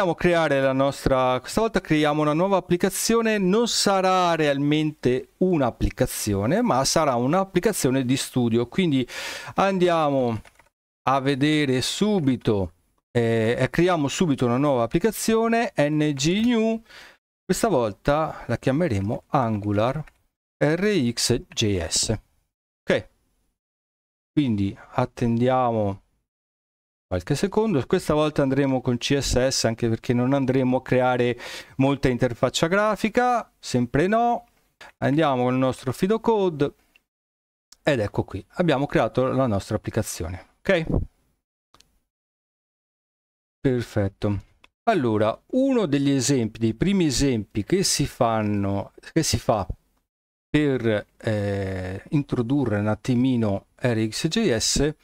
andiamo a creare la nostra questa volta creiamo una nuova applicazione non sarà realmente un'applicazione ma sarà un'applicazione di studio quindi andiamo a vedere subito eh, creiamo subito una nuova applicazione ng new questa volta la chiameremo angular rxjs ok quindi attendiamo qualche secondo. Questa volta andremo con CSS anche perché non andremo a creare molta interfaccia grafica, sempre no. Andiamo con il nostro Fido Code ed ecco qui, abbiamo creato la nostra applicazione, ok? Perfetto. Allora, uno degli esempi, dei primi esempi che si fanno, che si fa per eh, introdurre un attimino RxJS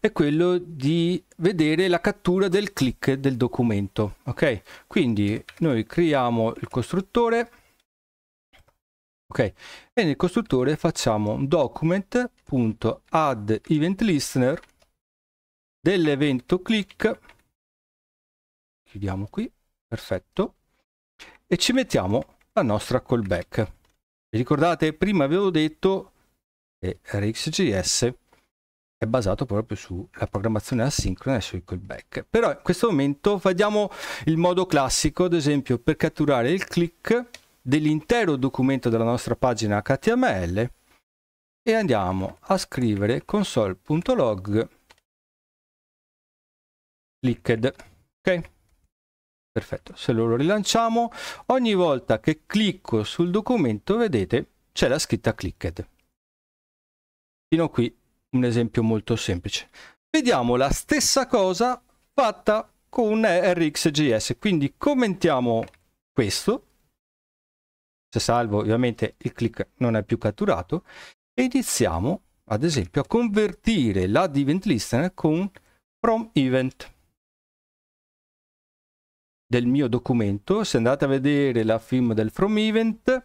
è quello di vedere la cattura del click del documento. Ok, quindi noi creiamo il costruttore. Ok, e nel costruttore facciamo document.add event listener dell'evento click. Chiudiamo qui, perfetto. E ci mettiamo la nostra callback. Vi ricordate, prima avevo detto che RxJS è basato proprio sulla programmazione asincrona e sui callback. Però in questo momento vediamo il modo classico, ad esempio, per catturare il click dell'intero documento della nostra pagina HTML e andiamo a scrivere console.log clicked. Ok? Perfetto, se lo rilanciamo, ogni volta che clicco sul documento, vedete, c'è la scritta clicked. Fino a qui un esempio molto semplice. Vediamo la stessa cosa fatta con RxJS, quindi commentiamo questo, se salvo ovviamente il click non è più catturato, e iniziamo ad esempio a convertire la event listener con from event del mio documento, se andate a vedere la film del From Event,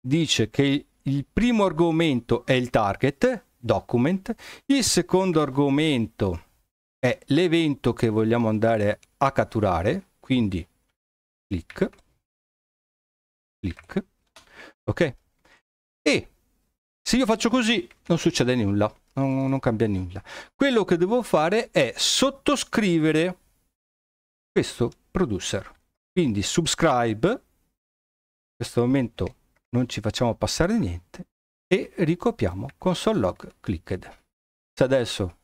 dice che il primo argomento è il target, document, il secondo argomento è l'evento che vogliamo andare a catturare, quindi clic, clic, ok? E se io faccio così non succede nulla, non, non cambia nulla. Quello che devo fare è sottoscrivere questo producer. Quindi subscribe, in questo momento non ci facciamo passare niente, e ricopiamo console log clicked. Se adesso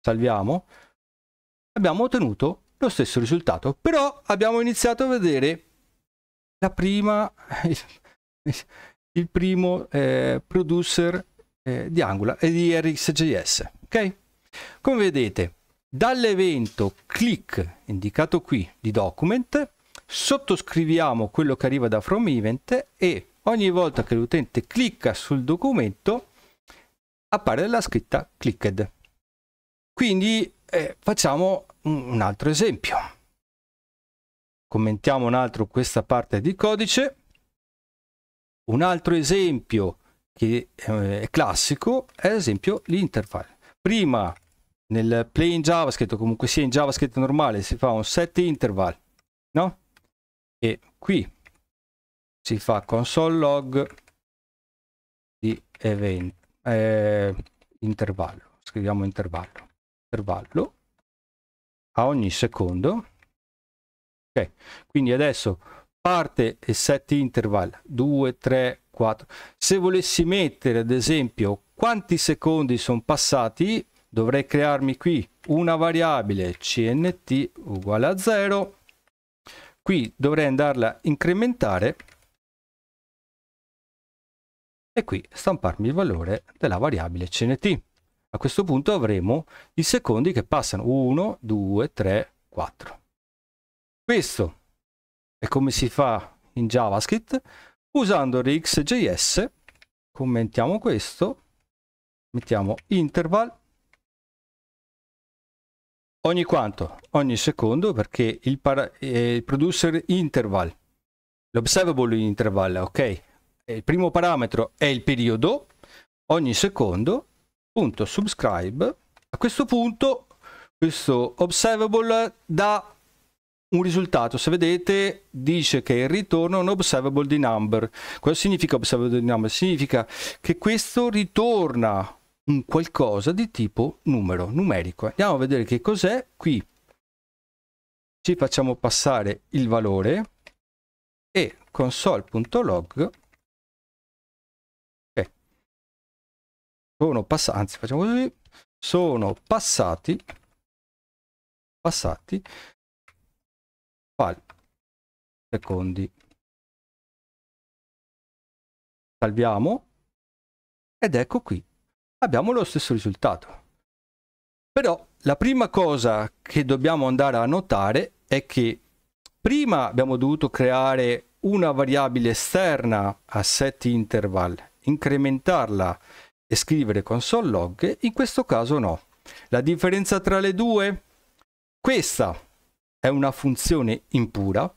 salviamo, abbiamo ottenuto lo stesso risultato, però abbiamo iniziato a vedere la prima, il, primo eh, producer eh, di Angular e di RxJS. Ok? Come vedete, dall'evento click indicato qui di document sottoscriviamo quello che arriva da from event e ogni volta che l'utente clicca sul documento appare la scritta clicked quindi eh, facciamo un altro esempio commentiamo un altro questa parte di codice un altro esempio che eh, è classico è ad esempio l'interfile prima nel play in JavaScript comunque sia in JavaScript normale si fa un set interval, no? E qui si fa console log di event, eh, intervallo, scriviamo intervallo, intervallo a ogni secondo. Ok, quindi adesso parte il set interval 2, 3, 4. Se volessi mettere ad esempio quanti secondi sono passati dovrei crearmi qui una variabile cnt uguale a 0 qui dovrei andarla a incrementare e qui stamparmi il valore della variabile cnt a questo punto avremo i secondi che passano 1 2 3 4 questo è come si fa in javascript usando rxjs commentiamo questo mettiamo interval ogni quanto, ogni secondo, perché il, para, eh, producer interval, l'observable interval, ok? Il primo parametro è il periodo, ogni secondo, punto subscribe. A questo punto questo observable dà un risultato, se vedete dice che il ritorno è un observable di number. Cosa significa observable di number? Significa che questo ritorna un qualcosa di tipo numero, numerico. Andiamo a vedere che cos'è. Qui ci facciamo passare il valore e console.log okay. Eh, sono passati, anzi facciamo così, sono passati, passati file secondi. Salviamo ed ecco qui abbiamo lo stesso risultato. Però la prima cosa che dobbiamo andare a notare è che prima abbiamo dovuto creare una variabile esterna a setInterval, incrementarla e scrivere console.log, in questo caso no. La differenza tra le due? Questa è una funzione impura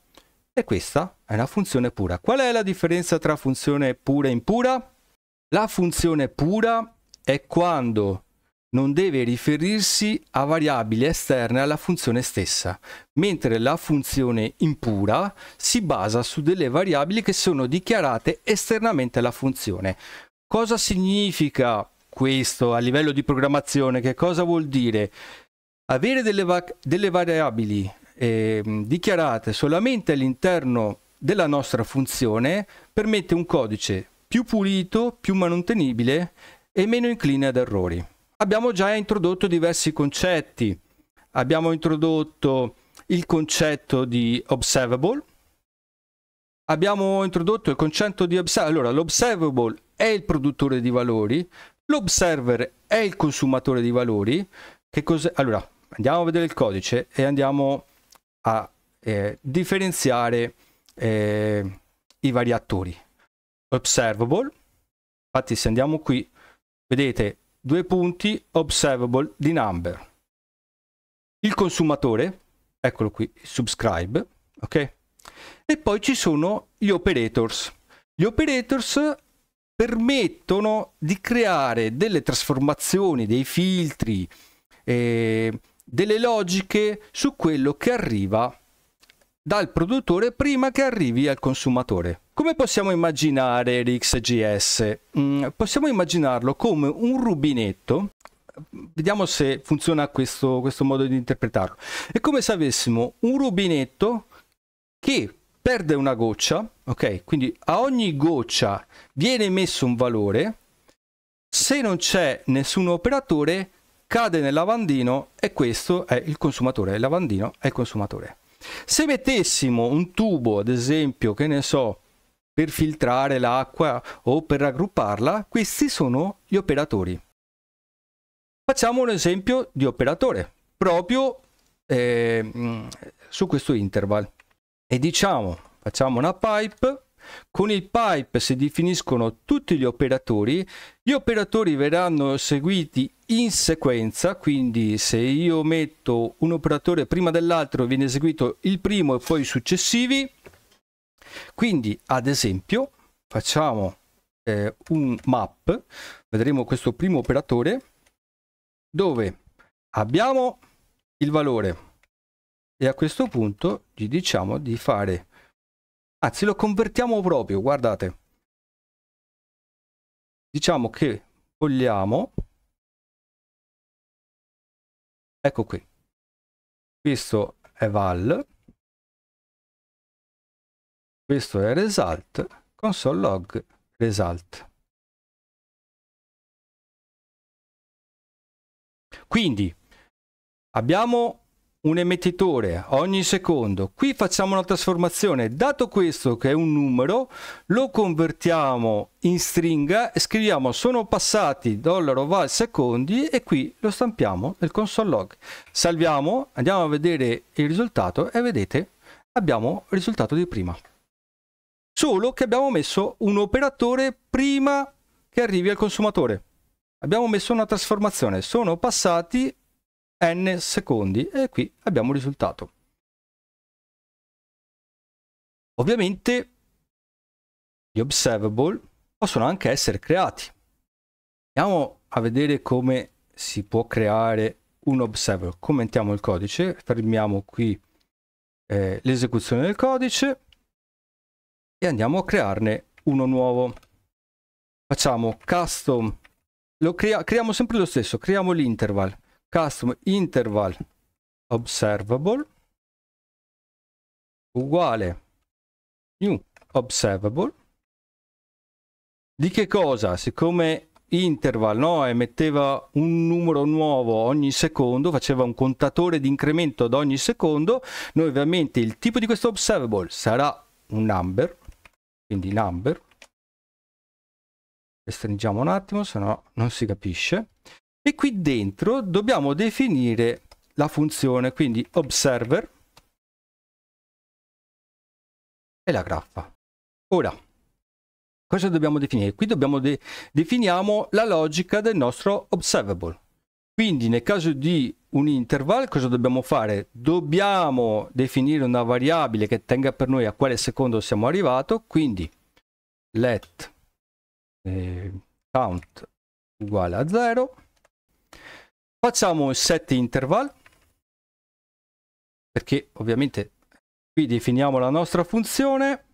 e questa è una funzione pura. Qual è la differenza tra funzione pura e impura? La funzione pura è quando non deve riferirsi a variabili esterne alla funzione stessa, mentre la funzione impura si basa su delle variabili che sono dichiarate esternamente alla funzione. Cosa significa questo a livello di programmazione? Che cosa vuol dire? Avere delle, va- delle variabili eh, dichiarate solamente all'interno della nostra funzione permette un codice più pulito, più manutenibile e meno incline ad errori. Abbiamo già introdotto diversi concetti. Abbiamo introdotto il concetto di observable. Abbiamo introdotto il concetto di observable. Allora, l'observable è il produttore di valori, l'observer è il consumatore di valori. Che cos'è? Allora, andiamo a vedere il codice e andiamo a eh, differenziare eh, i vari attori. Observable, infatti se andiamo qui Vedete, due punti observable di number. Il consumatore, eccolo qui, subscribe, ok? E poi ci sono gli operators. Gli operators permettono di creare delle trasformazioni, dei filtri, eh, delle logiche su quello che arriva dal produttore prima che arrivi al consumatore. Come possiamo immaginare l'XGS? Mm, possiamo immaginarlo come un rubinetto vediamo se funziona questo, questo, modo di interpretarlo. È come se avessimo un rubinetto che perde una goccia, ok? Quindi a ogni goccia viene messo un valore, se non c'è nessun operatore cade nel lavandino e questo è il consumatore, il lavandino è il consumatore. Se mettessimo un tubo, ad esempio, che ne so, per filtrare l'acqua o per raggrupparla, questi sono gli operatori. Facciamo un esempio di operatore, proprio eh, su questo interval. E diciamo, facciamo una pipe, con il pipe si definiscono tutti gli operatori, gli operatori verranno eseguiti in sequenza, quindi se io metto un operatore prima dell'altro viene eseguito il primo e poi i successivi, quindi, ad esempio, facciamo eh, un map, vedremo questo primo operatore, dove abbiamo il valore e a questo punto gli diciamo di fare, anzi lo convertiamo proprio, guardate, diciamo che vogliamo, ecco qui, questo è val, questo è result, console log result. Quindi abbiamo un emettitore ogni secondo. Qui facciamo una trasformazione. Dato questo che è un numero, lo convertiamo in stringa e scriviamo sono passati dollaro val secondi e qui lo stampiamo nel console log. Salviamo, andiamo a vedere il risultato e vedete abbiamo il risultato di prima solo che abbiamo messo un operatore prima che arrivi al consumatore. Abbiamo messo una trasformazione, sono passati n secondi e qui abbiamo il risultato. Ovviamente gli observable possono anche essere creati. Andiamo a vedere come si può creare un observable. Commentiamo il codice, fermiamo qui eh, l'esecuzione del codice e andiamo a crearne uno nuovo facciamo custom lo crea creiamo sempre lo stesso creiamo l'interval custom interval observable uguale new observable di che cosa siccome interval no? emetteva un numero nuovo ogni secondo faceva un contatore di incremento ad ogni secondo noi ovviamente il tipo di questo observable sarà un number quindi number restringiamo un attimo se no non si capisce e qui dentro dobbiamo definire la funzione quindi observer e la graffa ora cosa dobbiamo definire qui dobbiamo de definiamo la logica del nostro observable quindi nel caso di un interval cosa dobbiamo fare? Dobbiamo definire una variabile che tenga per noi a quale secondo siamo arrivato, quindi let eh, count uguale a 0. Facciamo il set interval, perché ovviamente qui definiamo la nostra funzione.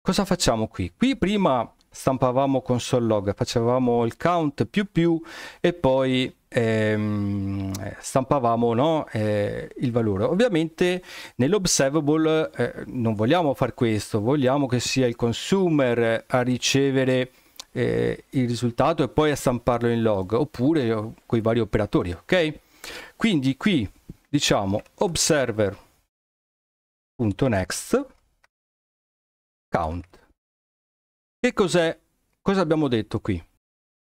Cosa facciamo qui? Qui prima stampavamo console log, facevamo il count più più e poi ehm, stampavamo no, eh, il valore. Ovviamente nell'observable eh, non vogliamo fare questo, vogliamo che sia il consumer a ricevere eh, il risultato e poi a stamparlo in log oppure con i vari operatori, ok? Quindi qui diciamo observer.next count che cos'è? Cosa abbiamo detto qui?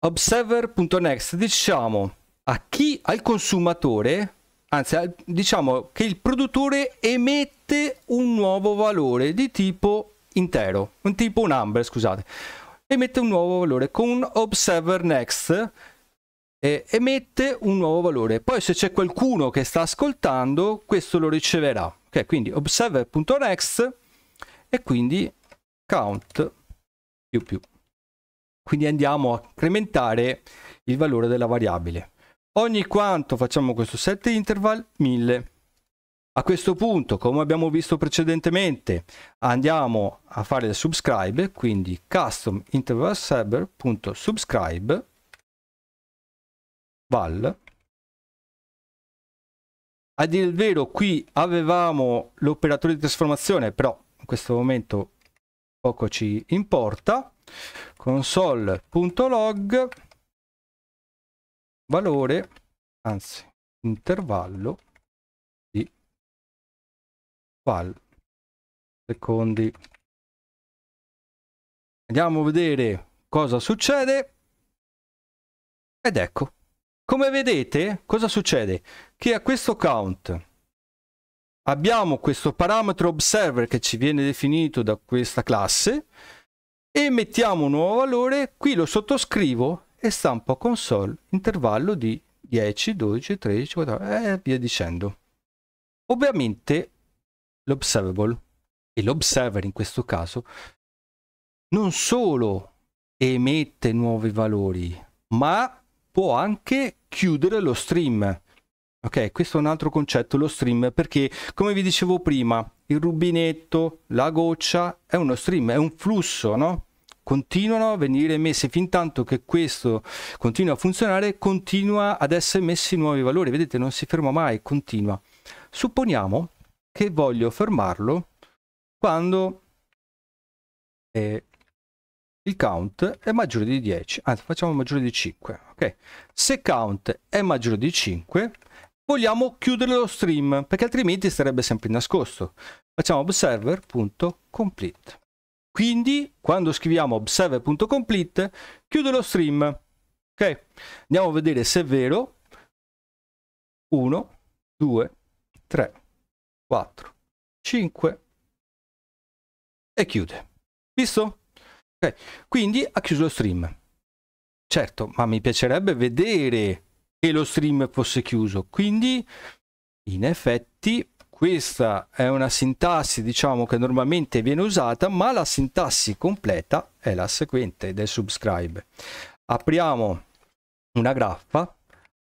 Observer.next diciamo a chi al consumatore, anzi diciamo che il produttore emette un nuovo valore di tipo intero, un tipo number, scusate. Emette un nuovo valore con observer next eh, emette un nuovo valore. Poi se c'è qualcuno che sta ascoltando, questo lo riceverà. Ok, quindi observer.next e quindi count più più. Quindi andiamo a incrementare il valore della variabile. Ogni quanto facciamo questo set interval 1000. A questo punto, come abbiamo visto precedentemente, andiamo a fare il subscribe, quindi custom interval server.subscribe val. A dire il vero, qui avevamo l'operatore di trasformazione, però in questo momento poco ci importa console.log valore anzi intervallo di val secondi andiamo a vedere cosa succede ed ecco come vedete cosa succede che a questo count abbiamo questo parametro observer che ci viene definito da questa classe e mettiamo un nuovo valore, qui lo sottoscrivo e stampo a console intervallo di 10, 12, 13, 14 e via dicendo. Ovviamente l'observable e l'observer in questo caso non solo emette nuovi valori ma può anche chiudere lo stream Ok, questo è un altro concetto, lo stream, perché come vi dicevo prima, il rubinetto, la goccia è uno stream, è un flusso, no? Continuano a venire messi, fin tanto che questo continua a funzionare, continua ad essere messi nuovi valori, vedete non si ferma mai, continua. Supponiamo che voglio fermarlo quando eh, il count è maggiore di 10, anzi facciamo maggiore di 5, ok? Se count è maggiore di 5, vogliamo chiudere lo stream perché altrimenti sarebbe sempre nascosto. Facciamo observer.complete. Quindi quando scriviamo observer.complete chiude lo stream. Ok, andiamo a vedere se è vero. 1, 2, 3, 4, 5 e chiude. Visto? Ok, quindi ha chiuso lo stream. Certo, ma mi piacerebbe vedere e lo stream fosse chiuso. Quindi in effetti questa è una sintassi diciamo che normalmente viene usata, ma la sintassi completa è la seguente del subscribe. Apriamo una graffa,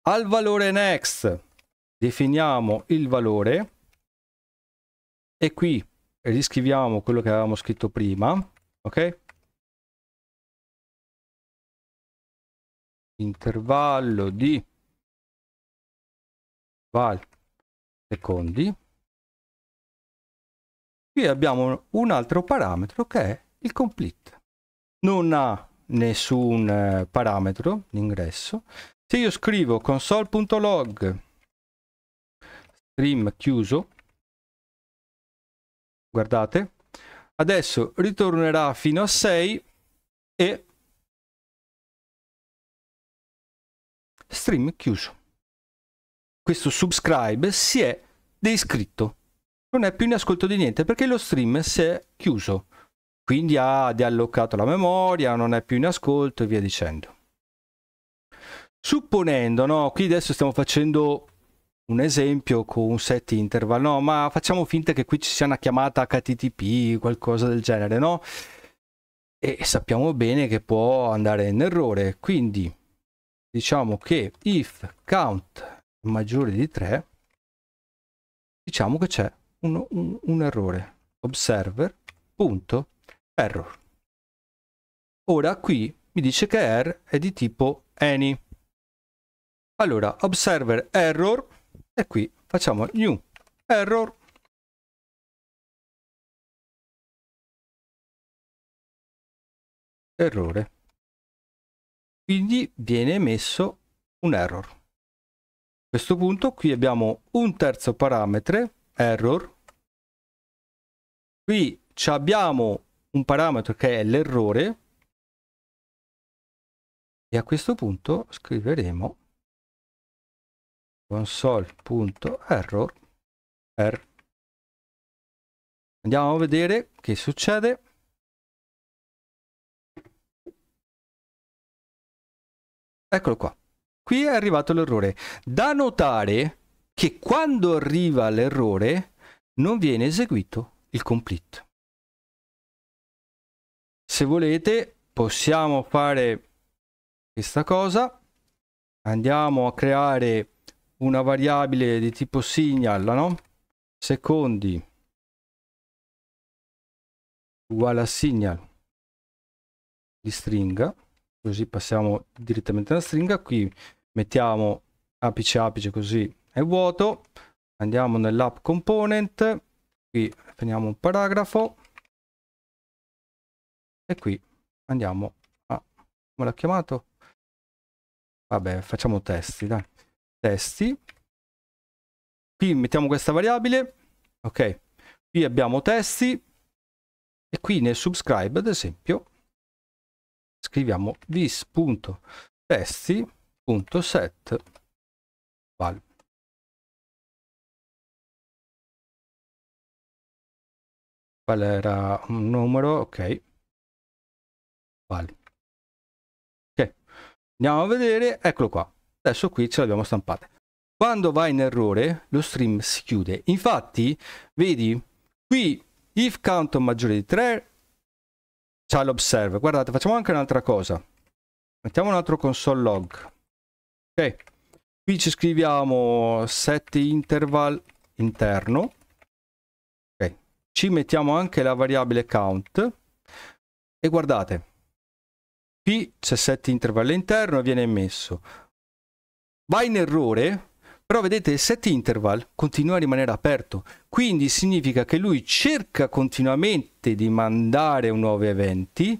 al valore next definiamo il valore e qui riscriviamo quello che avevamo scritto prima, ok? Intervallo di val secondi. Qui abbiamo un altro parametro che è il complete. Non ha nessun eh, parametro l'ingresso. Se io scrivo console.log stream chiuso, guardate, adesso ritornerà fino a 6 e stream chiuso questo subscribe si è deiscritto. Non è più in ascolto di niente perché lo stream si è chiuso. Quindi ha deallocato la memoria, non è più in ascolto e via dicendo. Supponendo, no, qui adesso stiamo facendo un esempio con un set interval, no, ma facciamo finta che qui ci sia una chiamata HTTP, qualcosa del genere, no? E sappiamo bene che può andare in errore, quindi diciamo che if count maggiore di 3, diciamo che c'è un, un, un errore. Observer.error. Ora qui mi dice che R è di tipo any. Allora, observer error e qui facciamo new error errore. Quindi viene emesso un error questo punto qui abbiamo un terzo parametro error qui abbiamo un parametro che è l'errore e a questo punto scriveremo console.error er. andiamo a vedere che succede eccolo qua Qui è arrivato l'errore. Da notare che quando arriva l'errore non viene eseguito il complete. Se volete possiamo fare questa cosa. Andiamo a creare una variabile di tipo signal, no? Secondi uguale a signal di stringa, così passiamo direttamente alla stringa. Qui mettiamo apice apice così è vuoto andiamo nell'app component qui prendiamo un paragrafo e qui andiamo a come l'ha chiamato vabbè facciamo testi dai testi qui mettiamo questa variabile ok qui abbiamo testi e qui nel subscribe ad esempio scriviamo this.testi punto set value. Qual era un numero? Ok. Vale. Ok. Andiamo a vedere. Eccolo qua. Adesso qui ce l'abbiamo stampata. Quando va in errore lo stream si chiude. Infatti, vedi, qui if count maggiore di 3 c'ha l'observe. Guardate, facciamo anche un'altra cosa. Mettiamo un altro console log qui ci scriviamo set interval interno ok ci mettiamo anche la variabile count e guardate qui c'è set interval interno e viene messo va in errore però vedete set interval continua a rimanere aperto quindi significa che lui cerca continuamente di mandare nuovi eventi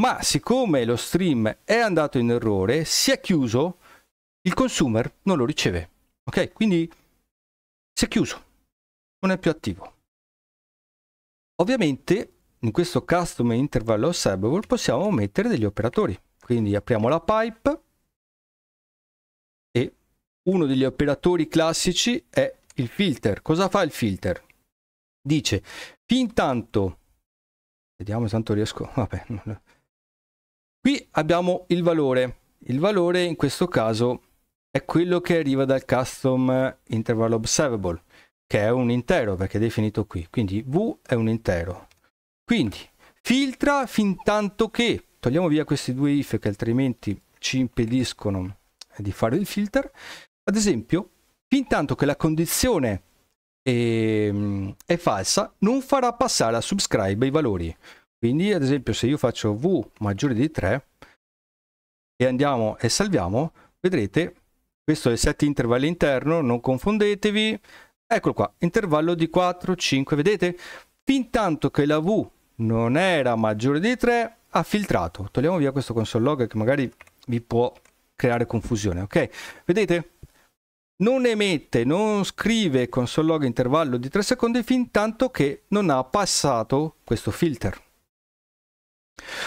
ma siccome lo stream è andato in errore si è chiuso il consumer non lo riceve. Ok? Quindi si è chiuso, non è più attivo. Ovviamente in questo custom interval observable possiamo mettere degli operatori. Quindi apriamo la pipe e uno degli operatori classici è il filter. Cosa fa il filter? Dice, fin tanto, vediamo se tanto riesco, vabbè, qui abbiamo il valore. Il valore in questo caso è quello che arriva dal custom interval observable, che è un intero perché è definito qui. Quindi V è un intero. Quindi filtra fin tanto che, togliamo via questi due if che altrimenti ci impediscono di fare il filter, ad esempio, fin tanto che la condizione è, ehm, è falsa, non farà passare a subscribe i valori. Quindi ad esempio se io faccio V maggiore di 3 e andiamo e salviamo, vedrete questo è il set interval interno, non confondetevi. Eccolo qua, intervallo di 4, 5, vedete? Fin tanto che la V non era maggiore di 3, ha filtrato. Togliamo via questo console log che magari vi può creare confusione, ok? Vedete? non emette, non scrive console log intervallo di 3 secondi fin tanto che non ha passato questo filter.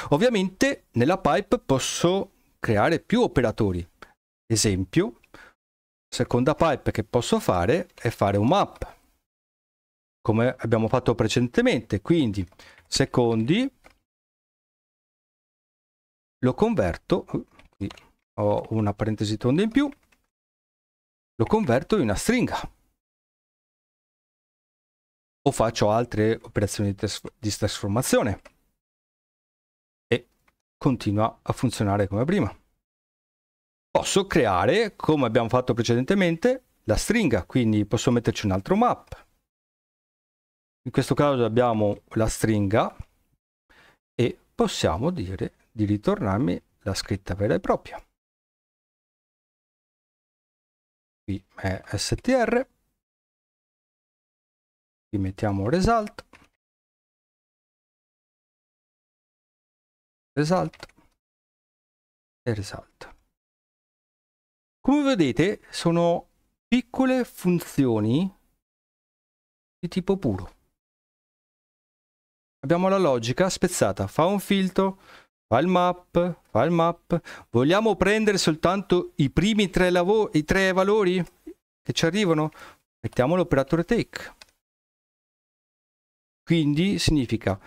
Ovviamente nella pipe posso creare più operatori. Esempio, Seconda pipe che posso fare è fare un map, come abbiamo fatto precedentemente. Quindi secondi lo converto, ho una parentesi tonda in più, lo converto in una stringa o faccio altre operazioni di trasformazione e continua a funzionare come prima posso creare, come abbiamo fatto precedentemente, la stringa, quindi posso metterci un altro map. In questo caso abbiamo la stringa e possiamo dire di ritornarmi la scritta vera e propria. Qui è str, qui mettiamo result, result e result. Come vedete sono piccole funzioni di tipo puro. Abbiamo la logica spezzata, fa un filtro, fa il map, fa il map. Vogliamo prendere soltanto i primi tre, i tre valori che ci arrivano? Mettiamo l'operatore take. Quindi significa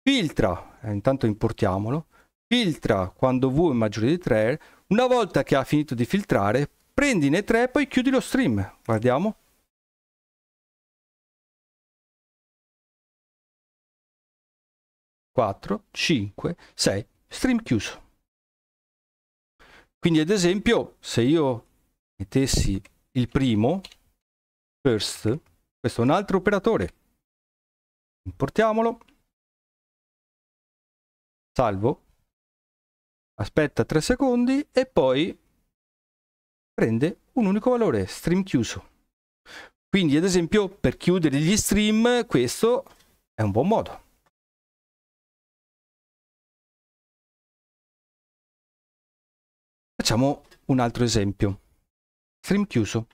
filtra, eh, intanto importiamolo, filtra quando V è maggiore di 3, una volta che ha finito di filtrare, prendi ne 3 e poi chiudi lo stream. Guardiamo. Quattro, cinque, sei, stream chiuso. Quindi ad esempio, se io mettessi il primo, first, questo è un altro operatore. Importiamolo. Salvo aspetta 3 secondi e poi prende un unico valore, stream chiuso. Quindi ad esempio per chiudere gli stream questo è un buon modo. Facciamo un altro esempio. Stream chiuso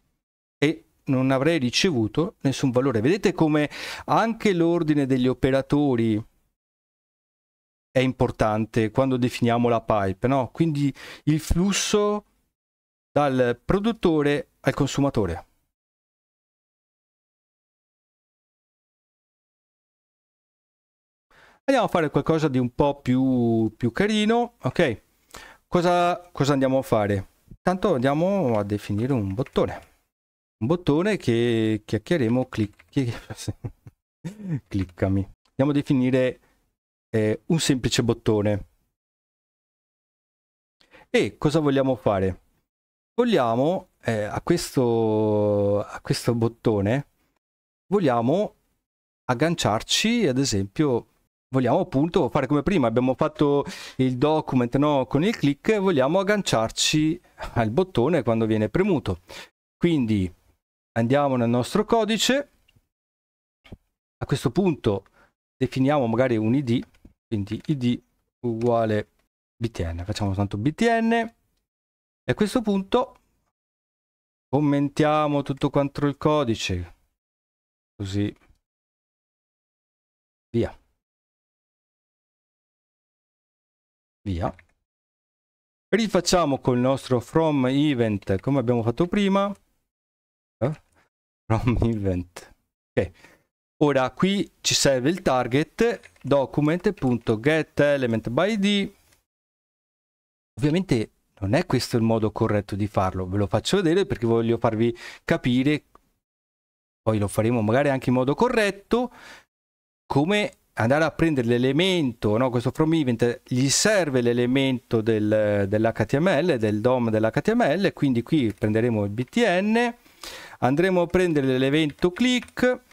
e non avrei ricevuto nessun valore. Vedete come anche l'ordine degli operatori è importante quando definiamo la pipe, no? quindi il flusso dal produttore al consumatore. Andiamo a fare qualcosa di un po' più, più carino, ok? Cosa, cosa andiamo a fare? Tanto andiamo a definire un bottone un bottone che chiacchieremo clic... cliccami andiamo a definire eh, un semplice bottone. E cosa vogliamo fare? Vogliamo eh, a, questo, a questo bottone, vogliamo agganciarci, ad esempio, vogliamo appunto fare come prima, abbiamo fatto il document no, con il click, vogliamo agganciarci al bottone quando viene premuto. Quindi andiamo nel nostro codice, a questo punto definiamo magari un id quindi id uguale btn facciamo tanto btn e a questo punto commentiamo tutto quanto il codice così via via rifacciamo col nostro from event come abbiamo fatto prima eh? from event ok ora qui ci serve il target document.getElementByD ovviamente non è questo il modo corretto di farlo ve lo faccio vedere perché voglio farvi capire poi lo faremo magari anche in modo corretto come andare a prendere l'elemento no? questo from event gli serve l'elemento del, dell'html del DOM dell'html quindi qui prenderemo il btn andremo a prendere l'evento click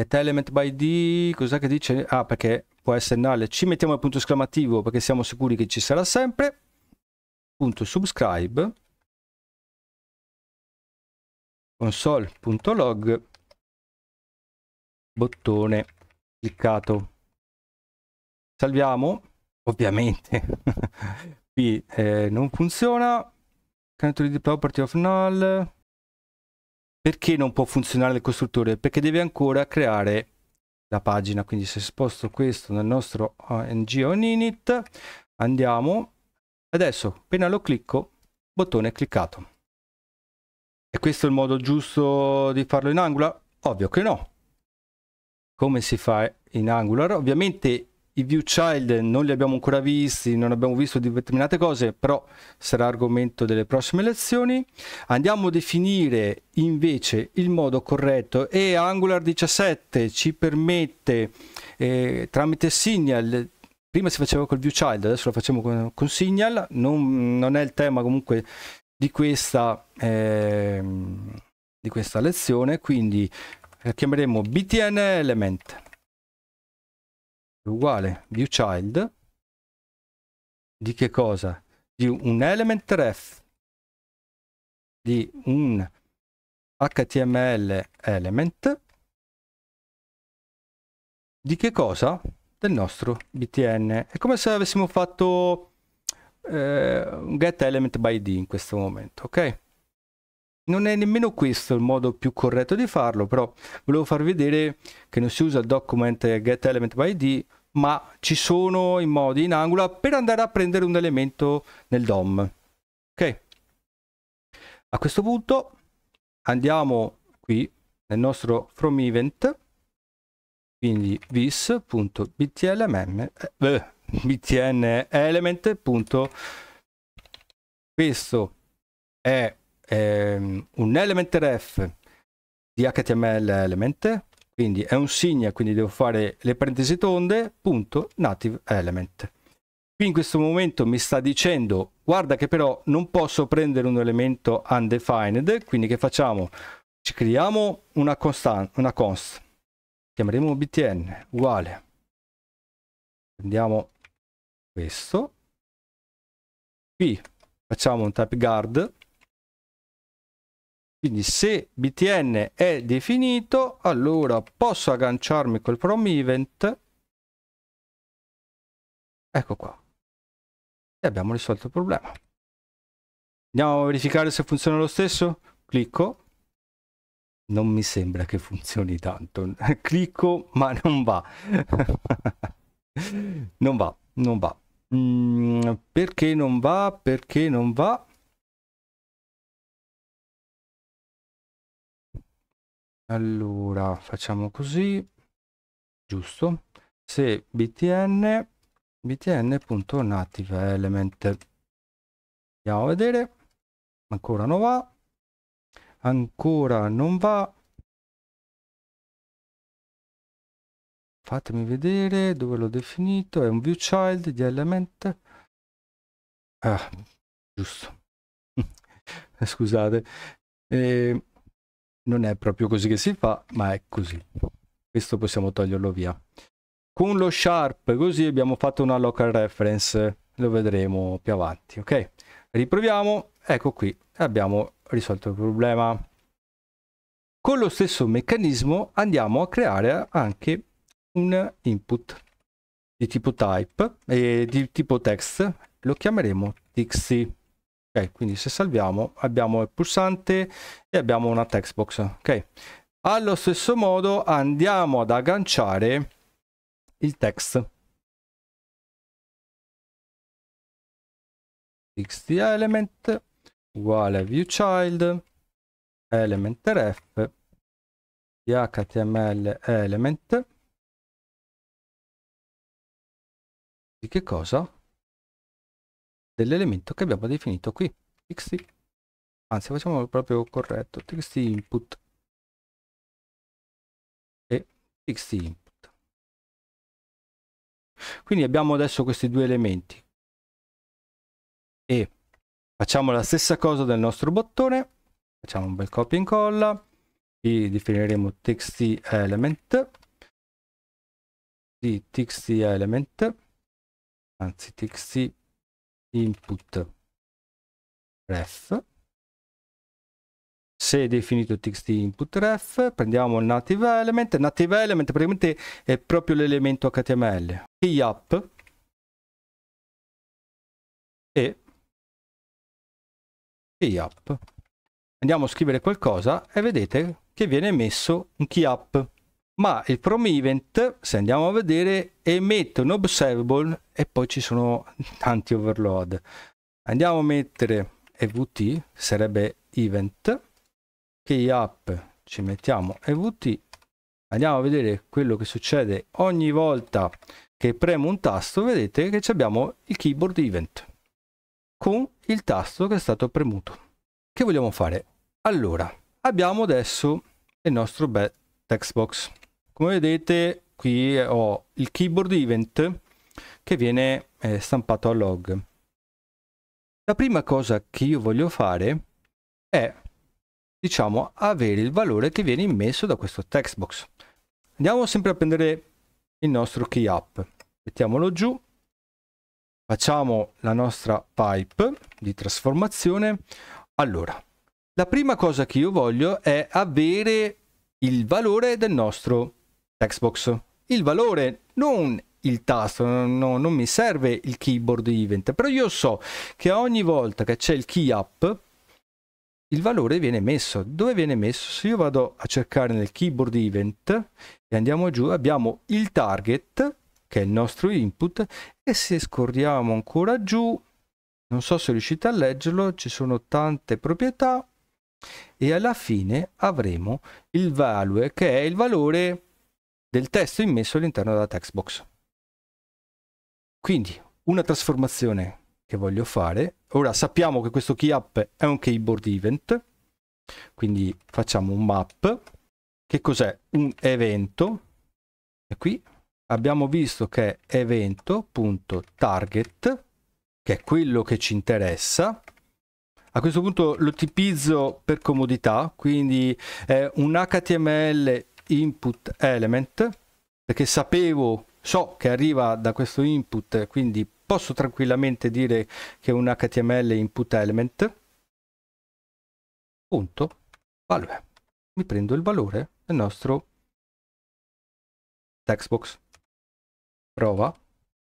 Get element by D, cos'è che dice? Ah, perché può essere null. Ci mettiamo il punto esclamativo perché siamo sicuri che ci sarà sempre. Punto subscribe. Console.log. Bottone cliccato. Salviamo. Ovviamente. Qui eh, non funziona. Can't read property of null perché non può funzionare il costruttore? Perché deve ancora creare la pagina. Quindi se sposto questo nel nostro ng on init, andiamo. Adesso, appena lo clicco, bottone cliccato. E questo è il modo giusto di farlo in Angular? Ovvio che no. Come si fa in Angular? Ovviamente i view child non li abbiamo ancora visti, non abbiamo visto determinate cose, però sarà argomento delle prossime lezioni. Andiamo a definire invece il modo corretto e Angular 17 ci permette eh, tramite Signal prima si faceva col view child adesso lo facciamo con, con Signal non, non, è il tema comunque di questa, eh, di questa lezione quindi eh, chiameremo btn element uguale view child di che cosa? Di un element ref di un html element di che cosa? Del nostro btn. È come se avessimo fatto eh, un get element by d in questo momento, ok? Non è nemmeno questo il modo più corretto di farlo, però volevo far vedere che non si usa il document getElementById, ma ci sono i modi in Angular per andare a prendere un elemento nel DOM. Ok? A questo punto andiamo qui nel nostro from event, quindi vis.btlmm, eh, Questo è ehm, un element ref di HTML element, quindi è un signa, quindi devo fare le parentesi tonde, punto native element. Qui in questo momento mi sta dicendo, guarda che però non posso prendere un elemento undefined, quindi che facciamo? Ci creiamo una, constant, una const, chiameremo btn, uguale. Prendiamo questo. Qui facciamo un type guard, quindi se btn è definito, allora posso agganciarmi col prom event. Ecco qua. E abbiamo risolto il problema. Andiamo a verificare se funziona lo stesso. Clicco. Non mi sembra che funzioni tanto. Clicco, ma non va. non va, non va. Mm, perché non va? Perché non va? Allora, facciamo così, giusto? Se btn, btn.native element. Andiamo a vedere, ancora non va, ancora non va. Fatemi vedere dove l'ho definito, è un view child di element. Ah, giusto. Scusate. Eh, non è proprio così che si fa, ma è così. Questo possiamo toglierlo via. Con lo sharp così abbiamo fatto una local reference, lo vedremo più avanti, ok? Riproviamo, ecco qui, abbiamo risolto il problema. Con lo stesso meccanismo andiamo a creare anche un input di tipo type e di tipo text, lo chiameremo txt Ok, quindi se salviamo abbiamo il pulsante e abbiamo una textbox Ok, allo stesso modo andiamo ad agganciare il text. txt element uguale view child element ref html element di che cosa? dell'elemento che abbiamo definito qui txt anzi facciamo proprio corretto txt input e txt input quindi abbiamo adesso questi due elementi e facciamo la stessa cosa del nostro bottone facciamo un bel copia e incolla qui definiremo txt element di txt element anzi txt input ref se è definito txt input ref prendiamo il native element native element praticamente è proprio l'elemento html key up e key up andiamo a scrivere qualcosa e vedete che viene messo un key up ma il prom event se andiamo a vedere emette un observable e poi ci sono tanti overload andiamo a mettere evt sarebbe event key up ci mettiamo evt andiamo a vedere quello che succede ogni volta che premo un tasto vedete che abbiamo il keyboard event con il tasto che è stato premuto che vogliamo fare allora abbiamo adesso il nostro bel text box come vedete qui ho il keyboard event che viene eh, stampato a log la prima cosa che io voglio fare è diciamo avere il valore che viene immesso da questo text box andiamo sempre a prendere il nostro key up mettiamolo giù facciamo la nostra pipe di trasformazione allora la prima cosa che io voglio è avere il valore del nostro Xbox. Il valore non il tasto, no, non mi serve il keyboard event, però io so che ogni volta che c'è il key up il valore viene messo. Dove viene messo? Se io vado a cercare nel keyboard event e andiamo giù, abbiamo il target, che è il nostro input, e se scorriamo ancora giù, non so se riuscite a leggerlo, ci sono tante proprietà, e alla fine avremo il value, che è il valore del testo immesso all'interno della textbox. Quindi una trasformazione che voglio fare. Ora sappiamo che questo key up è un keyboard event, quindi facciamo un map. Che cos'è? Un evento. E qui abbiamo visto che è evento.target, che è quello che ci interessa, a questo punto lo tipizzo per comodità, quindi è un HTML input element perché sapevo so che arriva da questo input quindi posso tranquillamente dire che è un html input element punto value mi prendo il valore del nostro textbox prova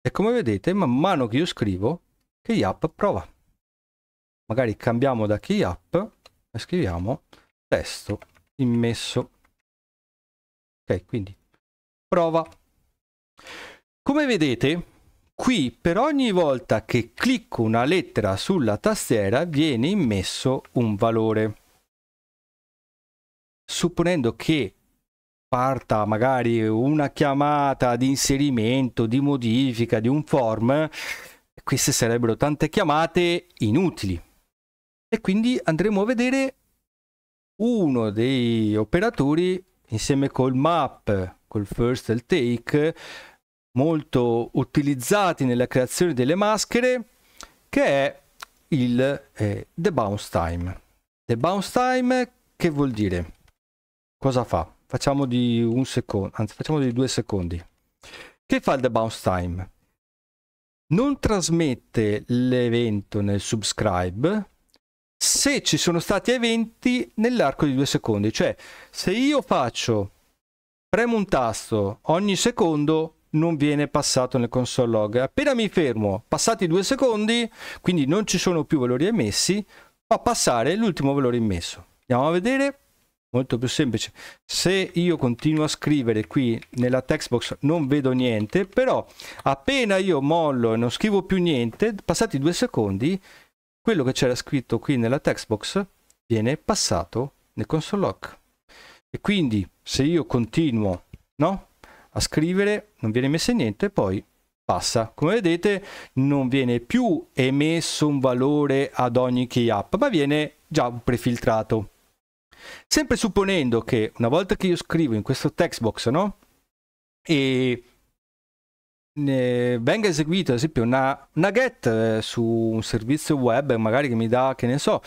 e come vedete man mano che io scrivo key app prova magari cambiamo da key app e scriviamo testo immesso Ok, quindi prova. Come vedete, qui per ogni volta che clicco una lettera sulla tastiera viene immesso un valore. Supponendo che parta magari una chiamata di inserimento, di modifica di un form, queste sarebbero tante chiamate inutili. E quindi andremo a vedere uno dei operatori insieme col map, col first e il take, molto utilizzati nella creazione delle maschere, che è il eh, The Bounce Time. The Bounce Time che vuol dire? Cosa fa? Facciamo di un secondo, anzi facciamo di due secondi. Che fa il The Bounce Time? Non trasmette l'evento nel subscribe, se ci sono stati eventi nell'arco di due secondi. Cioè, se io faccio, premo un tasto ogni secondo, non viene passato nel console log. Appena mi fermo, passati due secondi, quindi non ci sono più valori emessi, fa passare l'ultimo valore immesso. Andiamo a vedere molto più semplice se io continuo a scrivere qui nella text box non vedo niente però appena io mollo e non scrivo più niente passati due secondi quello che c'era scritto qui nella textbox viene passato nel console log. E quindi se io continuo no, a scrivere non viene messo niente e poi passa. Come vedete non viene più emesso un valore ad ogni key up, ma viene già prefiltrato. Sempre supponendo che una volta che io scrivo in questo textbox no? E venga eseguita ad esempio una, una get eh, su un servizio web magari che mi dà che ne so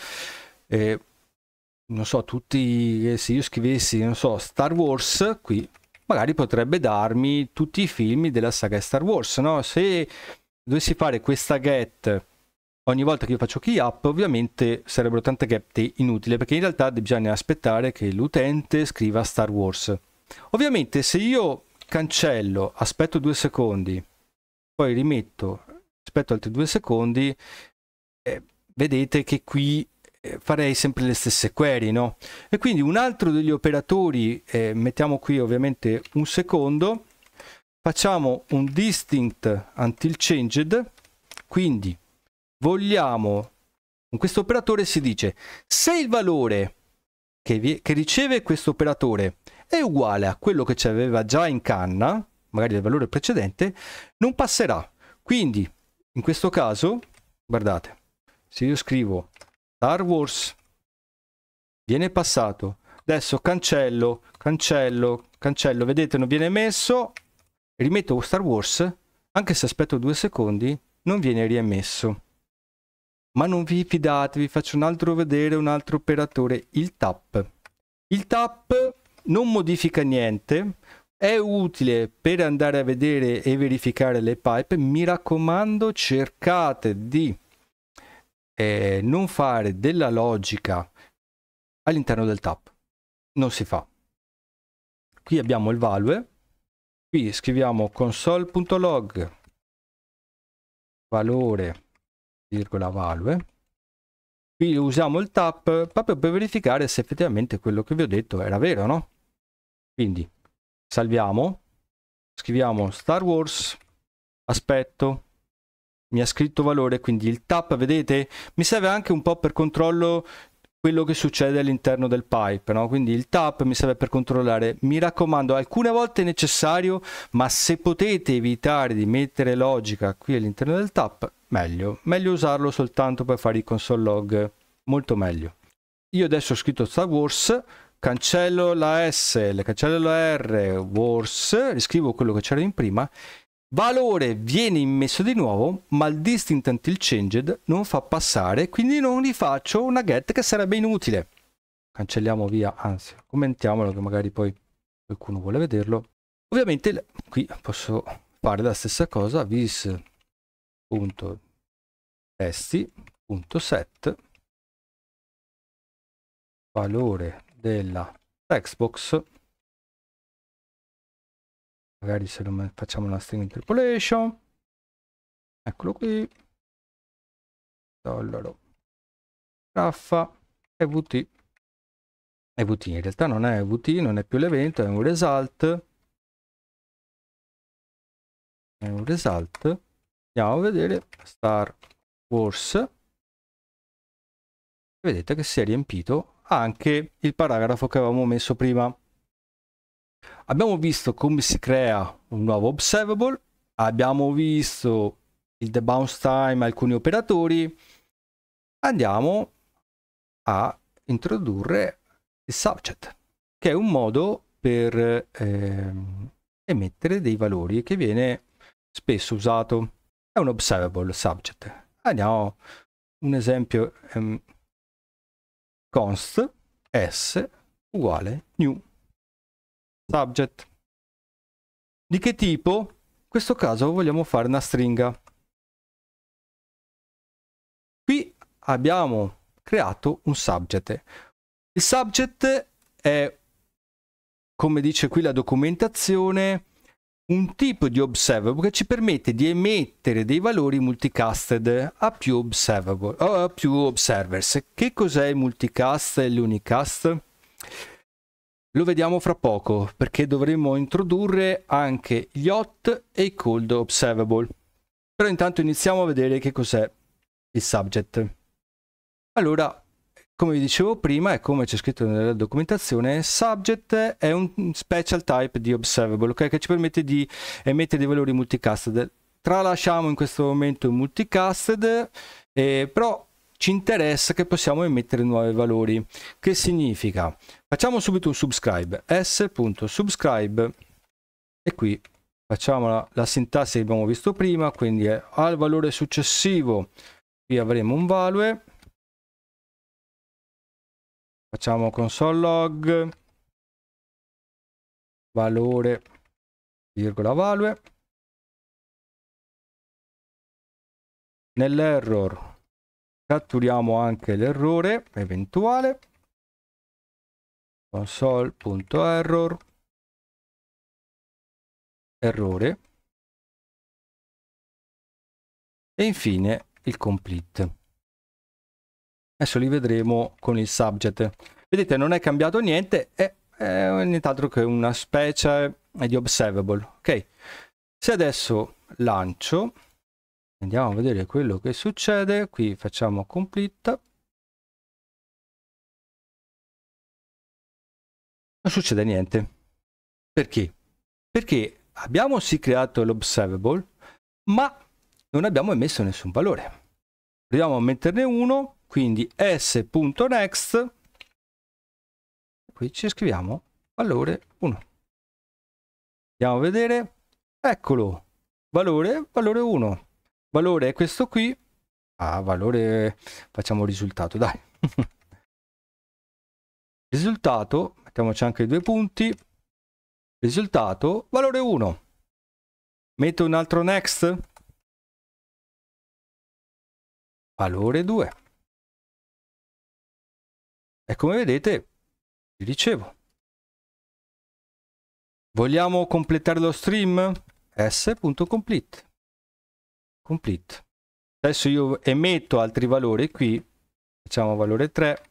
eh, non so tutti eh, se io scrivessi non so Star Wars qui magari potrebbe darmi tutti i film della saga Star Wars no? se dovessi fare questa get ogni volta che io faccio key up ovviamente sarebbero tante get inutili perché in realtà bisogna aspettare che l'utente scriva Star Wars ovviamente se io cancello, aspetto due secondi, poi rimetto, aspetto altri due secondi, eh, vedete che qui eh, farei sempre le stesse query, no? E quindi un altro degli operatori, eh, mettiamo qui ovviamente un secondo, facciamo un distinct until changed, quindi vogliamo, con questo operatore si dice, se il valore che, vi, che riceve questo operatore è uguale a quello che c'aveva già in canna, magari del valore precedente, non passerà. Quindi, in questo caso, guardate, se io scrivo Star Wars, viene passato, adesso cancello, cancello, cancello, vedete non viene messo, rimetto Star Wars, anche se aspetto due secondi, non viene riemesso. Ma non vi fidate, vi faccio un altro vedere, un altro operatore, il tap. Il tap non modifica niente, è utile per andare a vedere e verificare le pipe. Mi raccomando, cercate di eh, non fare della logica all'interno del tab. Non si fa. Qui abbiamo il value. Qui scriviamo console.log valore virgola value. Qui usiamo il tap proprio per verificare se effettivamente quello che vi ho detto era vero, no? Quindi salviamo, scriviamo Star Wars, aspetto, mi ha scritto valore, quindi il tap, vedete, mi serve anche un po' per controllo quello che succede all'interno del pipe, no? quindi il tap mi serve per controllare, mi raccomando alcune volte è necessario, ma se potete evitare di mettere logica qui all'interno del tap, meglio, meglio usarlo soltanto per fare i console log, molto meglio. Io adesso ho scritto Star Wars, cancello la S, cancello la R, worse, riscrivo quello che c'era in prima, valore viene immesso di nuovo, ma il distinct until changed non fa passare, quindi non rifaccio una get che sarebbe inutile. Cancelliamo via, anzi, commentiamolo che magari poi qualcuno vuole vederlo. Ovviamente qui posso fare la stessa cosa, vis.testi.set valore della textbox magari se lo facciamo una string interpolation eccolo qui dollaro graffa evt evt in realtà non è evt non è più l'evento è un result è un result andiamo a vedere star wars vedete che si è riempito anche il paragrafo che avevamo messo prima. Abbiamo visto come si crea un nuovo observable, abbiamo visto il debounce time, alcuni operatori, andiamo a introdurre il subject, che è un modo per eh, emettere dei valori che viene spesso usato. È un observable subject. Andiamo, un esempio, ehm, const s uguale new subject. Di che tipo? In questo caso vogliamo fare una stringa. Qui abbiamo creato un subject. Il subject è, come dice qui la documentazione, un tipo di observable che ci permette di emettere dei valori multicasted a più, observable, a più observers. Che cos'è il multicast e l'unicast? Lo vediamo fra poco perché dovremo introdurre anche gli hot e i cold observable. Però intanto iniziamo a vedere che cos'è il subject. Allora, come vi dicevo prima e come c'è scritto nella documentazione, subject è un special type di observable okay, che ci permette di emettere dei valori multicasted. Tralasciamo in questo momento il multicasted, eh, però ci interessa che possiamo emettere nuovi valori. Che significa? Facciamo subito un subscribe, s.subscribe e qui facciamo la, la, sintassi che abbiamo visto prima, quindi al valore successivo qui avremo un value facciamo console log valore virgola value nell'error catturiamo anche l'errore eventuale console.error errore e infine il complete Adesso li vedremo con il subject. Vedete, non è cambiato niente, è, è nient'altro che una specie di observable. Ok, se adesso lancio, andiamo a vedere quello che succede. Qui facciamo complete. Non succede niente. Perché? Perché abbiamo sì creato l'observable, ma non abbiamo emesso nessun valore. Proviamo a metterne uno quindi s.next, qui ci scriviamo valore 1. Andiamo a vedere, eccolo, valore, valore 1. Valore è questo qui, ah, valore, facciamo risultato, dai. risultato, mettiamoci anche due punti, risultato, valore 1. Metto un altro next, valore 2. E come vedete, vi dicevo. Vogliamo completare lo stream? s.complete. Complete. Adesso io emetto altri valori qui. Facciamo valore 3,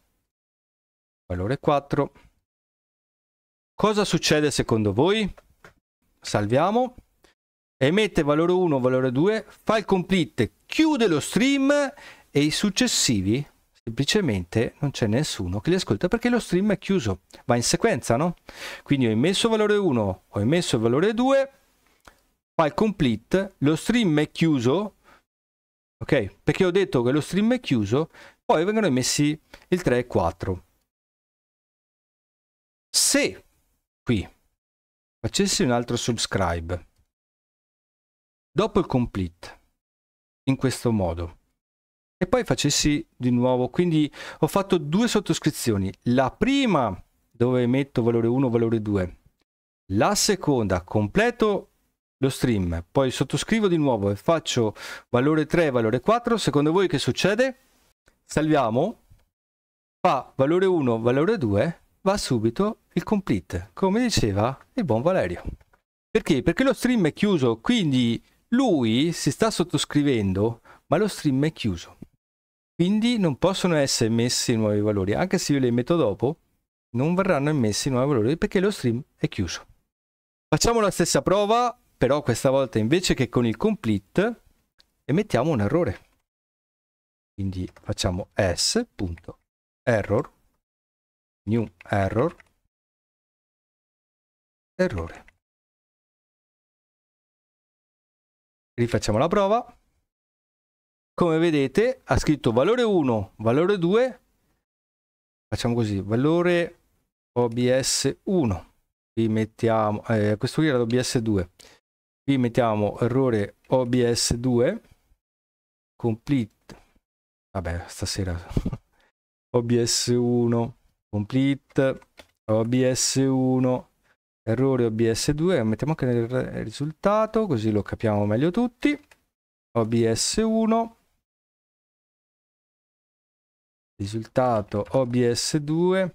valore 4. Cosa succede secondo voi? Salviamo. Emette valore 1, valore 2, fa il complete, chiude lo stream e i successivi semplicemente non c'è nessuno che li ascolta perché lo stream è chiuso, va in sequenza, no? Quindi ho emesso valore 1, ho immesso valore 2, fa il complete, lo stream è chiuso, ok? Perché ho detto che lo stream è chiuso, poi vengono emessi il 3 e 4. Se qui facessi un altro subscribe, dopo il complete, in questo modo, e poi facessi di nuovo. Quindi ho fatto due sottoscrizioni. La prima dove metto valore 1, valore 2. La seconda completo lo stream, poi sottoscrivo di nuovo e faccio valore 3, valore 4. Secondo voi che succede? Salviamo, fa valore 1, valore 2, va subito il complete, come diceva il buon Valerio. Perché? Perché lo stream è chiuso, quindi lui si sta sottoscrivendo, ma lo stream è chiuso. Quindi non possono essere messi nuovi valori, anche se io li metto dopo, non verranno emessi nuovi valori perché lo stream è chiuso. Facciamo la stessa prova, però questa volta invece che con il complete emettiamo un errore. Quindi facciamo s.error new error errore. Rifacciamo la prova come vedete ha scritto valore 1 valore 2 facciamo così valore obs 1 qui mettiamo eh, questo qui era l'obs 2 qui mettiamo errore obs 2 complete vabbè stasera obs 1 complete obs 1 errore obs 2 mettiamo anche nel risultato così lo capiamo meglio tutti obs 1 risultato OBS2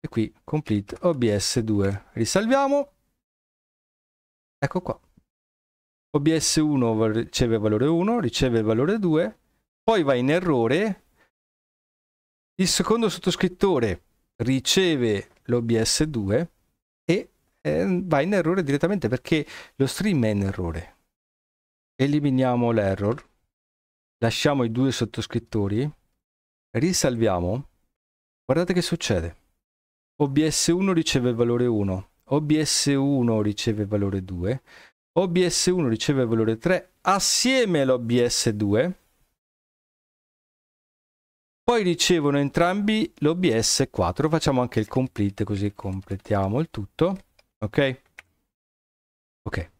e qui complete OBS2 risalviamo ecco qua OBS1 riceve valore 1 riceve il valore 2 poi va in errore il secondo sottoscrittore riceve l'OBS2 e eh, va in errore direttamente perché lo stream è in errore eliminiamo l'error lasciamo i due sottoscrittori, risalviamo, guardate che succede. OBS1 riceve il valore 1, OBS1 riceve il valore 2, OBS1 riceve il valore 3 assieme all'OBS2, poi ricevono entrambi l'OBS4, facciamo anche il complete così completiamo il tutto, ok? Ok,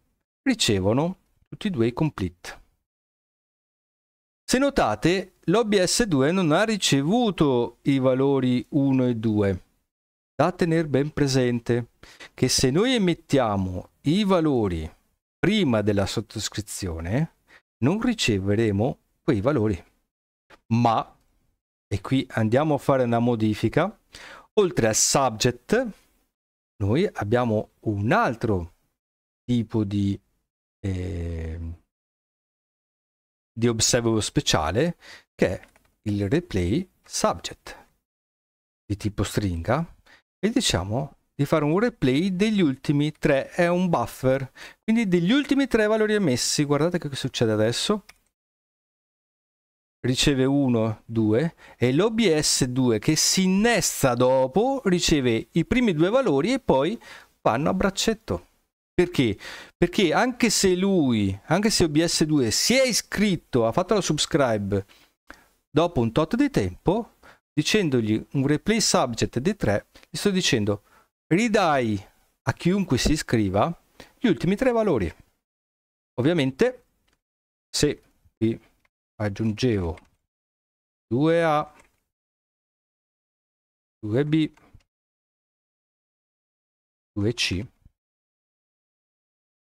ricevono tutti e due i complete. Se notate, l'OBS2 non ha ricevuto i valori 1 e 2. Da tenere ben presente che se noi emettiamo i valori prima della sottoscrizione, non riceveremo quei valori. Ma, e qui andiamo a fare una modifica, oltre al subject, noi abbiamo un altro tipo di... Eh, di observable speciale che è il replay subject di tipo stringa e diciamo di fare un replay degli ultimi tre è un buffer quindi degli ultimi tre valori emessi guardate che succede adesso riceve 1 2 e l'obs 2 che si innesta dopo riceve i primi due valori e poi vanno a braccetto perché? Perché anche se lui, anche se OBS2 si è iscritto, ha fatto la subscribe dopo un tot di tempo, dicendogli un replay subject di 3, gli sto dicendo ridai a chiunque si iscriva gli ultimi tre valori. Ovviamente se aggiungevo 2A, 2B, 2C,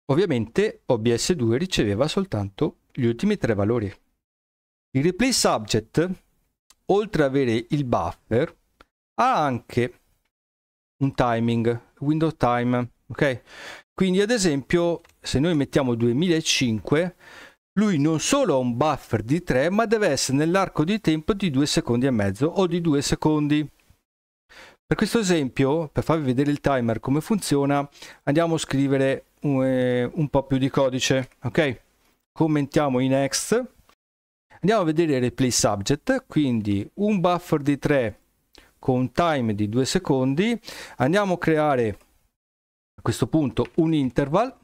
Ovviamente OBS2 riceveva soltanto gli ultimi tre valori. Il replay subject, oltre ad avere il buffer, ha anche un timing, window time, ok? Quindi ad esempio se noi mettiamo 2005, lui non solo ha un buffer di 3, ma deve essere nell'arco di tempo di 2 secondi e mezzo o di 2 secondi. Per questo esempio, per farvi vedere il timer come funziona, andiamo a scrivere eh, un po' più di codice, ok? Commentiamo in next. Andiamo a vedere il replay subject, quindi un buffer di 3 con un time di 2 secondi. Andiamo a creare a questo punto un interval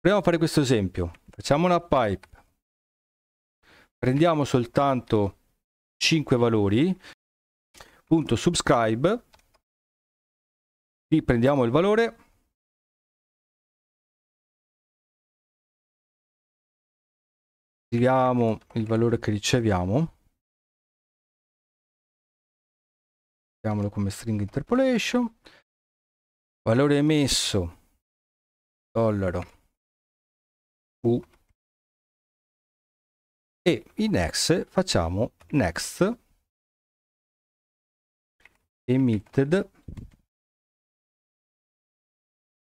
Proviamo a fare questo esempio. Facciamo una pipe. Prendiamo soltanto 5 valori punto subscribe qui prendiamo il valore scriviamo il valore che riceviamo scriviamolo come string interpolation valore emesso dollaro u e in x facciamo next emitted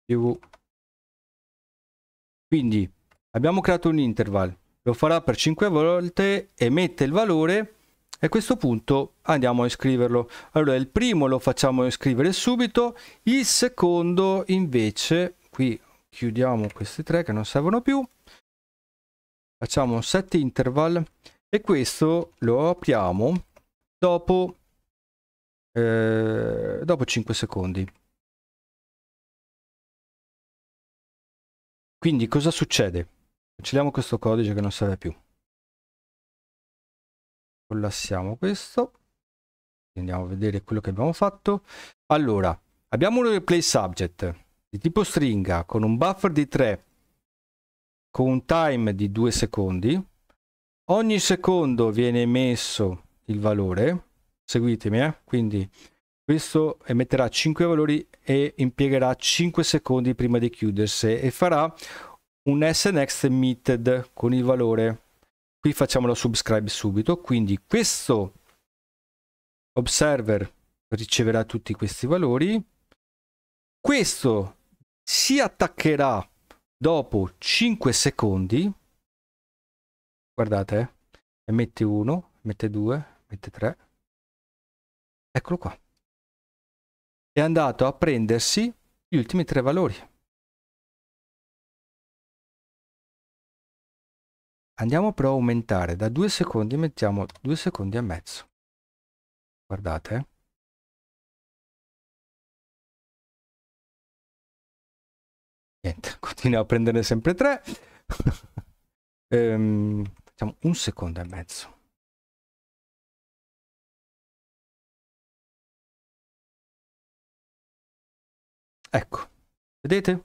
più quindi abbiamo creato un interval lo farà per 5 volte emette il valore e a questo punto andiamo a iscriverlo allora il primo lo facciamo iscrivere subito il secondo invece qui chiudiamo questi tre che non servono più facciamo set interval e questo lo apriamo dopo, eh, dopo 5 secondi. Quindi cosa succede? Cancelliamo questo codice che non serve più. Collassiamo questo. Andiamo a vedere quello che abbiamo fatto. Allora, abbiamo un replay subject di tipo stringa con un buffer di 3 con un time di 2 secondi ogni secondo viene messo il valore seguitemi eh? quindi questo emetterà 5 valori e impiegherà 5 secondi prima di chiudersi e farà un SNX emitted con il valore qui facciamolo subscribe subito quindi questo observer riceverà tutti questi valori questo si attaccherà dopo 5 secondi guardate eh. MT1 mette 2 mette 3 eccolo qua è andato a prendersi gli ultimi tre valori andiamo però a aumentare da 2 secondi mettiamo 2 secondi e mezzo guardate eh. niente continua a prenderne sempre 3 ehm diciamo un secondo e mezzo. Ecco, vedete?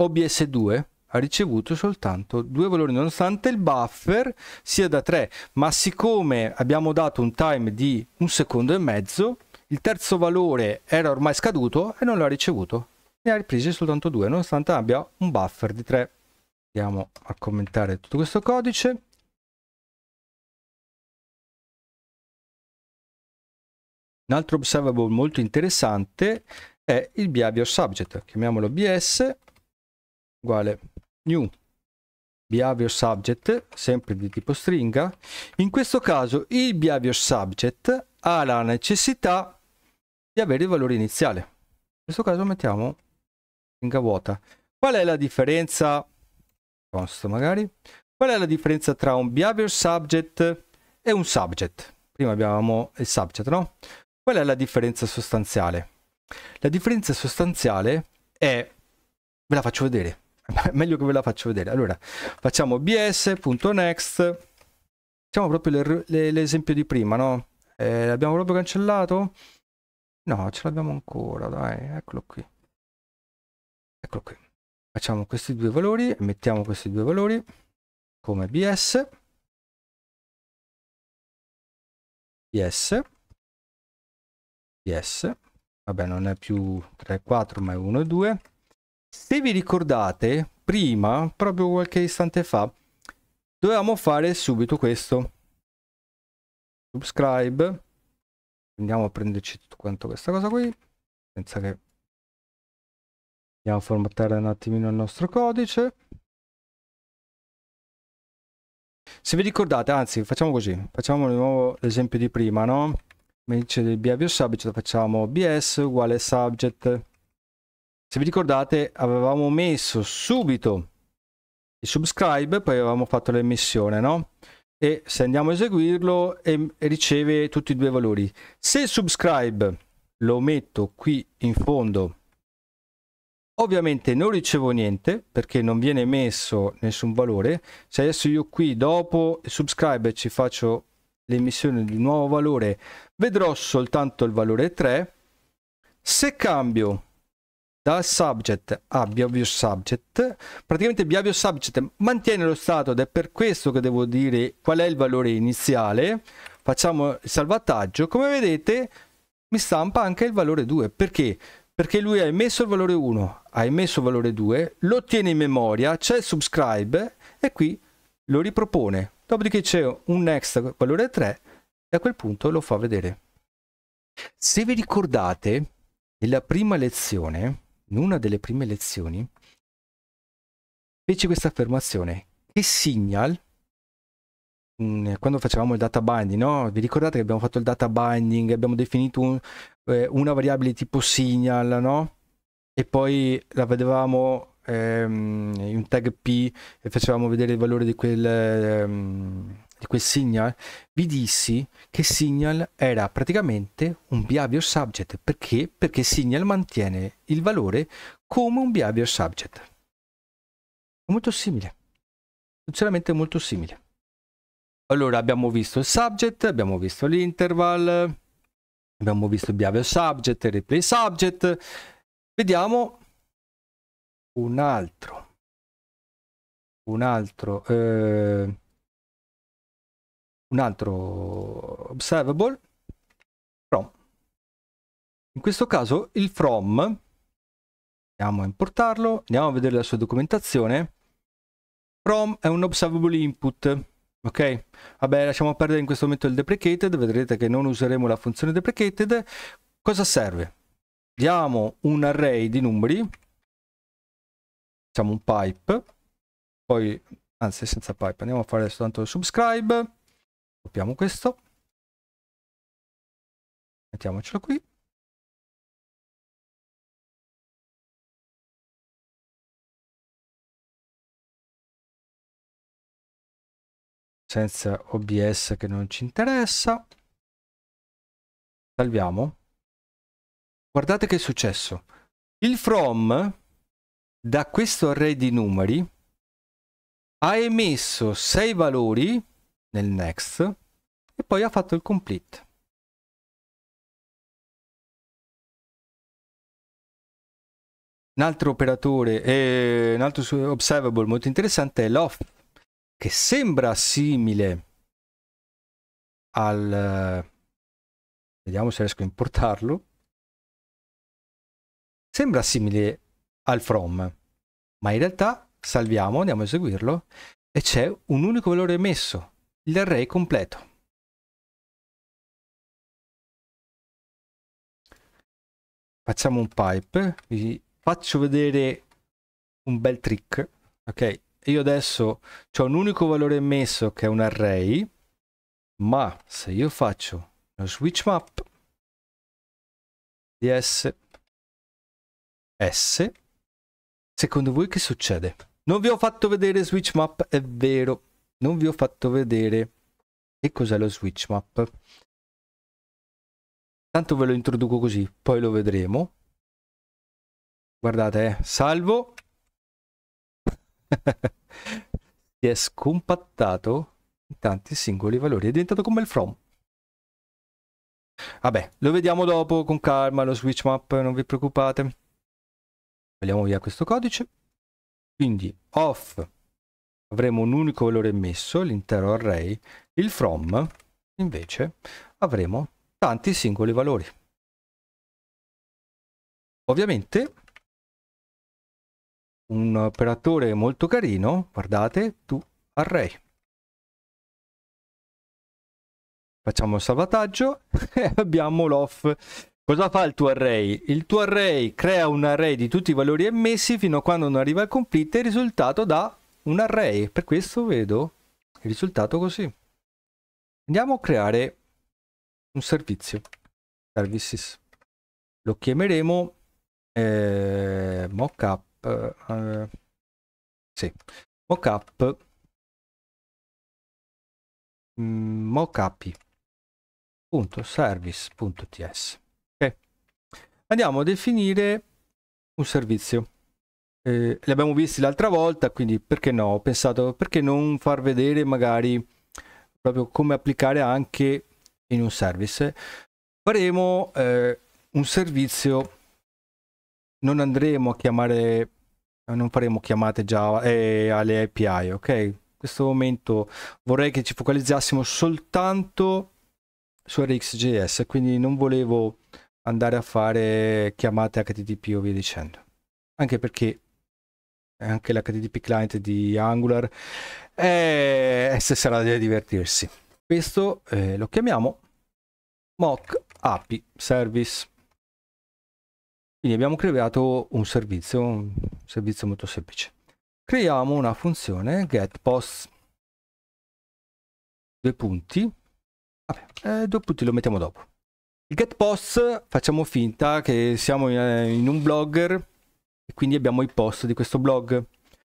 OBS2 ha ricevuto soltanto due valori nonostante il buffer sia da 3 ma siccome abbiamo dato un time di un secondo e mezzo il terzo valore era ormai scaduto e non l'ha ricevuto ne ha ripresi soltanto due nonostante abbia un buffer di 3 andiamo a commentare tutto questo codice Un altro observable molto interessante è il behavior subject, chiamiamolo BS, uguale new behavior subject, sempre di tipo stringa. In questo caso il behavior subject ha la necessità di avere il valore iniziale. In questo caso mettiamo stringa vuota. Qual è la differenza? Consto magari. Qual è la differenza tra un behavior subject e un subject? Prima abbiamo il subject, no? Qual è la differenza sostanziale? La differenza sostanziale è, ve la faccio vedere, è meglio che ve la faccio vedere. Allora, facciamo bs.next, facciamo proprio l'esempio di prima, no? Eh, l'abbiamo proprio cancellato? No, ce l'abbiamo ancora, dai, eccolo qui. Eccolo qui. Facciamo questi due valori e mettiamo questi due valori come bs. bs yes vabbè non è più 3 4 ma è 1 e 2 se vi ricordate prima proprio qualche istante fa dovevamo fare subito questo subscribe andiamo a prenderci tutto quanto questa cosa qui senza che andiamo a formattare un attimino il nostro codice se vi ricordate anzi facciamo così facciamo di nuovo l'esempio di prima no invece del behavior subject facciamo bs uguale subject se vi ricordate avevamo messo subito il subscribe poi avevamo fatto l'emissione no e se andiamo a eseguirlo e, riceve tutti i due valori se il subscribe lo metto qui in fondo ovviamente non ricevo niente perché non viene messo nessun valore se adesso io qui dopo il subscribe ci faccio l'emissione di nuovo valore vedrò soltanto il valore 3 se cambio dal subject a BioView subject praticamente BioView subject mantiene lo stato ed è per questo che devo dire qual è il valore iniziale facciamo il salvataggio come vedete mi stampa anche il valore 2 perché perché lui ha emesso il valore 1 ha emesso il valore 2 lo tiene in memoria c'è il subscribe e qui lo ripropone Dopodiché c'è un next valore 3 e a quel punto lo fa vedere. Se vi ricordate, nella prima lezione, in una delle prime lezioni, fece questa affermazione che Signal, mm, quando facevamo il data binding, no? vi ricordate che abbiamo fatto il data binding, abbiamo definito un, eh, una variabile tipo Signal, no? e poi la vedevamo ehm, un tag P e facevamo vedere il valore di quel, ehm, di quel signal, vi dissi che signal era praticamente un behavior subject. Perché? Perché signal mantiene il valore come un behavior subject. È molto simile. Sinceramente molto simile. Allora abbiamo visto il subject, abbiamo visto l'interval, abbiamo visto il behavior subject, replay subject. Vediamo un altro un altro eh, un altro observable from in questo caso il from andiamo a importarlo andiamo a vedere la sua documentazione from è un observable input ok vabbè lasciamo perdere in questo momento il deprecated vedrete che non useremo la funzione deprecated cosa serve diamo un array di numeri facciamo un pipe, poi, anzi senza pipe, andiamo a fare soltanto subscribe, copiamo questo, mettiamocelo qui. senza OBS che non ci interessa. Salviamo. Guardate che è successo. Il from da questo array di numeri ha emesso 6 valori nel next e poi ha fatto il complete. Un altro operatore, eh, un altro observable molto interessante è l'off, che sembra simile al... vediamo se riesco a importarlo. Sembra simile al from, ma in realtà salviamo, andiamo a eseguirlo e c'è un unico valore emesso, l'array completo. Facciamo un pipe, vi faccio vedere un bel trick, ok? Io adesso ho un unico valore emesso che è un array, ma se io faccio lo switch map di s s Secondo voi che succede? Non vi ho fatto vedere switch map, è vero. Non vi ho fatto vedere che cos'è lo switch map. Tanto ve lo introduco così, poi lo vedremo. Guardate, eh. salvo. si è scompattato in tanti singoli valori, è diventato come il from. Vabbè, lo vediamo dopo con calma lo switch map, non vi preoccupate togliamo via questo codice quindi off avremo un unico valore emesso l'intero array il from invece avremo tanti singoli valori ovviamente un operatore molto carino guardate to array facciamo il salvataggio e abbiamo l'off Cosa fa il tuo array? Il tuo array crea un array di tutti i valori emessi fino a quando non arriva al complete e il risultato dà un array. Per questo vedo il risultato così. Andiamo a creare un servizio. Services. Lo chiameremo eh, mockup. Eh, sì. Mockup. Mm, Mockup.service.ts andiamo a definire un servizio. Eh, li abbiamo visti l'altra volta, quindi perché no? Ho pensato perché non far vedere magari proprio come applicare anche in un service. Faremo eh, un servizio, non andremo a chiamare, non faremo chiamate Java eh, alle API, ok? In questo momento vorrei che ci focalizzassimo soltanto su RxJS, quindi non volevo andare a fare chiamate HTTP o via dicendo. Anche perché anche l'HTTP client di Angular è eh, se sarà da divertirsi. Questo eh, lo chiamiamo mock API service. Quindi abbiamo creato un servizio, un servizio molto semplice. Creiamo una funzione getPost. Due punti. Vabbè, eh, due punti lo mettiamo dopo il get post facciamo finta che siamo eh, in un blogger e quindi abbiamo i post di questo blog.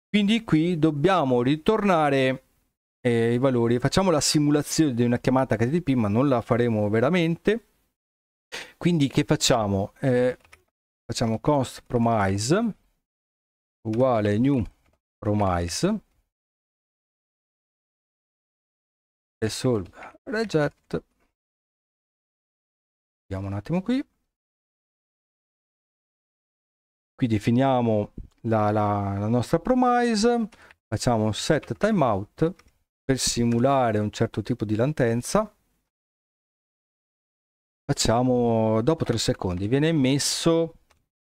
Quindi qui dobbiamo ritornare eh, i valori. Facciamo la simulazione di una chiamata HTTP ma non la faremo veramente. Quindi che facciamo? Eh, facciamo const promise uguale new promise e solve reject Vediamo un attimo qui. Qui definiamo la, la, la nostra promise, facciamo un set timeout per simulare un certo tipo di latenza. Facciamo dopo 3 secondi, viene emesso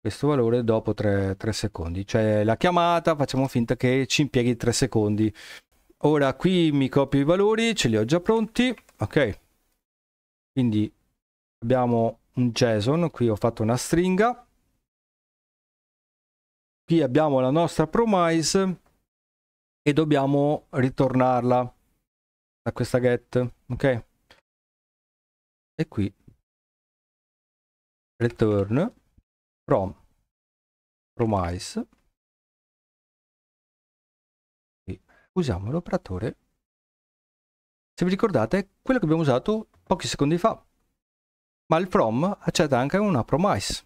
questo valore dopo 3, 3 secondi, cioè la chiamata facciamo finta che ci impieghi 3 secondi. Ora qui mi copio i valori, ce li ho già pronti, ok? Quindi abbiamo un JSON, qui ho fatto una stringa, qui abbiamo la nostra promise e dobbiamo ritornarla da questa get, ok? E qui return from promise e usiamo l'operatore se vi ricordate quello che abbiamo usato pochi secondi fa ma il from accetta anche una promise.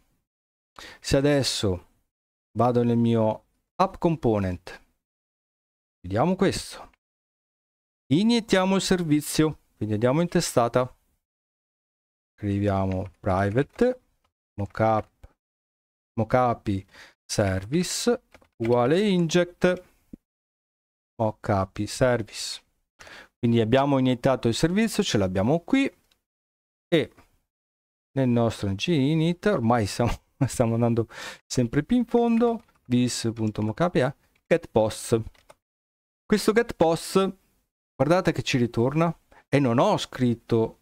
Se adesso vado nel mio app component, vediamo questo, iniettiamo il servizio, quindi andiamo in testata, scriviamo private mockup mockup service uguale inject mockup service quindi abbiamo iniettato il servizio ce l'abbiamo qui e nel nostro init ormai stiamo, stiamo, andando sempre più in fondo this.mokpa get questo getPost, guardate che ci ritorna e non ho scritto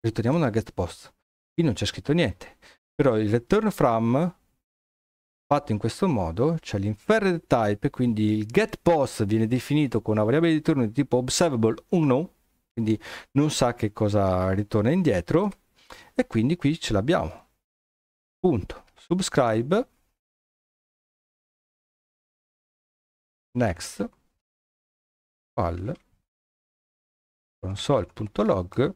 ritorniamo dal getPost, qui non c'è scritto niente però il return from fatto in questo modo c'è cioè l'inferred type quindi il getPost viene definito con una variabile di turno di tipo observable 1 quindi non sa che cosa ritorna indietro e quindi qui ce l'abbiamo punto subscribe next file console.log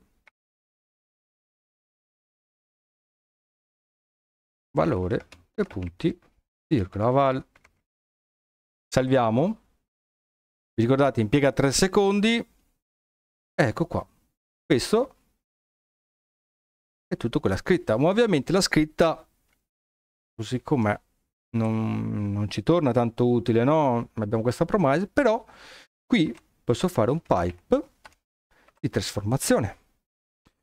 valore e punti virgola val salviamo vi ricordate impiega 3 secondi ecco qua questo è tutto quella scritta ma ovviamente la scritta così com'è non, non ci torna tanto utile no abbiamo questa promise però qui posso fare un pipe di trasformazione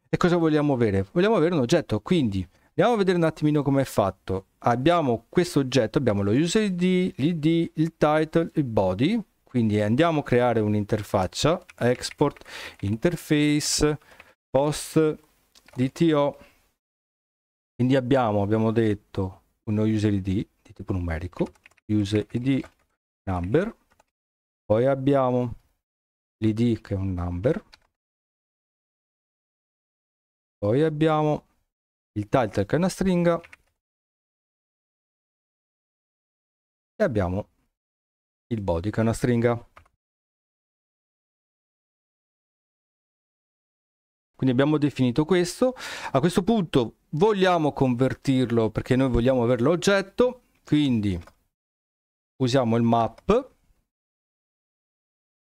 e cosa vogliamo avere vogliamo avere un oggetto quindi andiamo a vedere un attimino come è fatto abbiamo questo oggetto abbiamo lo user id l'id il title il body quindi andiamo a creare un'interfaccia export interface post DTO, Quindi abbiamo, abbiamo detto uno user ID di tipo numerico, user ID number, poi abbiamo l'id che è un number, poi abbiamo il title che è una stringa e abbiamo il body che è una stringa. Quindi abbiamo definito questo. A questo punto vogliamo convertirlo perché noi vogliamo avere l'oggetto, quindi usiamo il map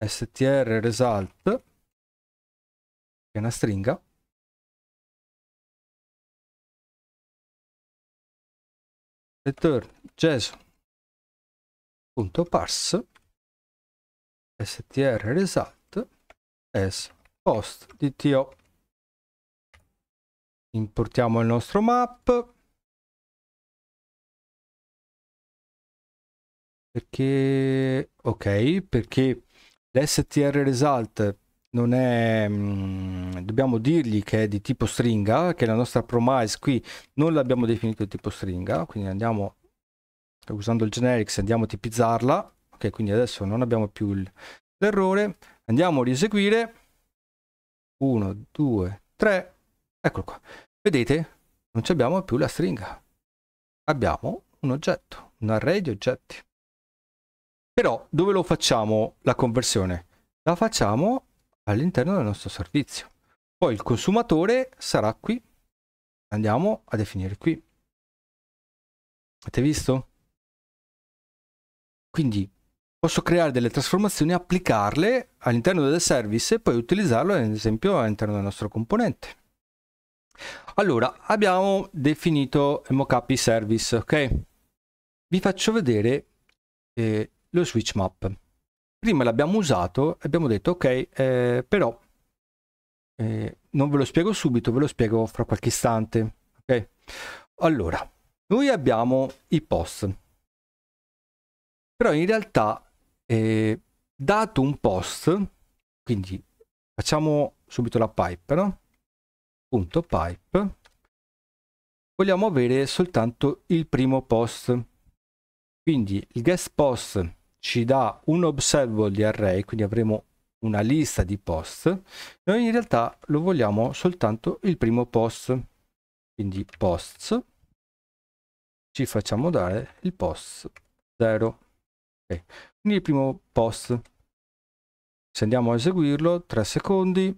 str result che è una stringa return json.parse str result as post dto Importiamo il nostro map. Perché... Ok, perché l'str result non è mm, dobbiamo dirgli che è di tipo stringa che la nostra promise qui non l'abbiamo definito di tipo stringa quindi andiamo usando il generics andiamo a tipizzarla ok quindi adesso non abbiamo più l'errore andiamo a rieseguire 1 2 3 Eccolo qua. Vedete? Non abbiamo più la stringa. Abbiamo un oggetto, un array di oggetti. Però dove lo facciamo la conversione? La facciamo all'interno del nostro servizio. Poi il consumatore sarà qui. Andiamo a definire qui. Avete visto? Quindi posso creare delle trasformazioni, applicarle all'interno del service e poi utilizzarlo ad esempio all'interno del nostro componente. Allora, abbiamo definito mockup service, ok? Vi faccio vedere eh, lo switch map. Prima l'abbiamo usato e abbiamo detto ok, eh, però eh, non ve lo spiego subito, ve lo spiego fra qualche istante, ok? Allora, noi abbiamo i post, però in realtà eh, dato un post, quindi facciamo subito la pipe, no? Pipe vogliamo avere soltanto il primo post. Quindi il guest post ci dà un observable di array, quindi avremo una lista di post. Noi in realtà lo vogliamo soltanto il primo post. Quindi posts ci facciamo dare il post 0. Okay. Quindi il primo post. Se andiamo a eseguirlo, 3 secondi,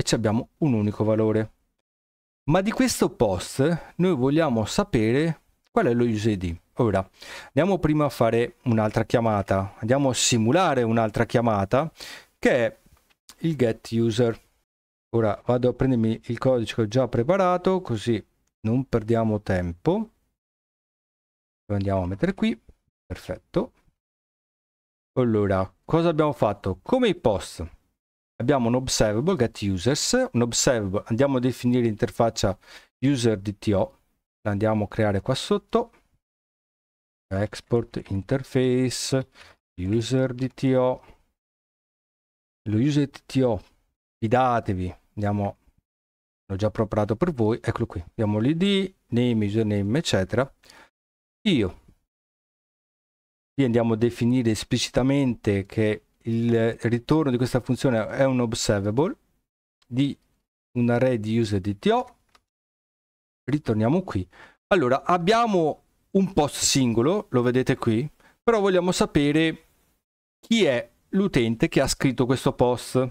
e ci abbiamo un unico valore. Ma di questo post noi vogliamo sapere qual è lo USID. Ora, andiamo prima a fare un'altra chiamata, andiamo a simulare un'altra chiamata che è il get user. Ora vado a prendermi il codice che ho già preparato così non perdiamo tempo. Lo andiamo a mettere qui, perfetto. Allora, cosa abbiamo fatto? Come i post, abbiamo un observable get users, un observable, andiamo a definire l'interfaccia user DTO, la andiamo a creare qua sotto, export interface, user DTO, lo user DTO, fidatevi, andiamo, l'ho già preparato per voi, eccolo qui, abbiamo l'id, name, username, eccetera, io, qui andiamo a definire esplicitamente che il ritorno di questa funzione è un observable di un array di user DTO. Ritorniamo qui. Allora, abbiamo un post singolo, lo vedete qui, però vogliamo sapere chi è l'utente che ha scritto questo post.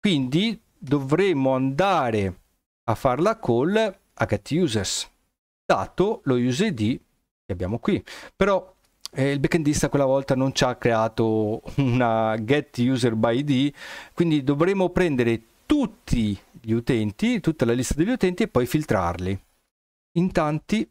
Quindi dovremo andare a fare la call a getUsers, dato lo user ID che abbiamo qui. Però eh, il backendista quella volta non ci ha creato una get user by id, quindi dovremo prendere tutti gli utenti, tutta la lista degli utenti e poi filtrarli. In tanti,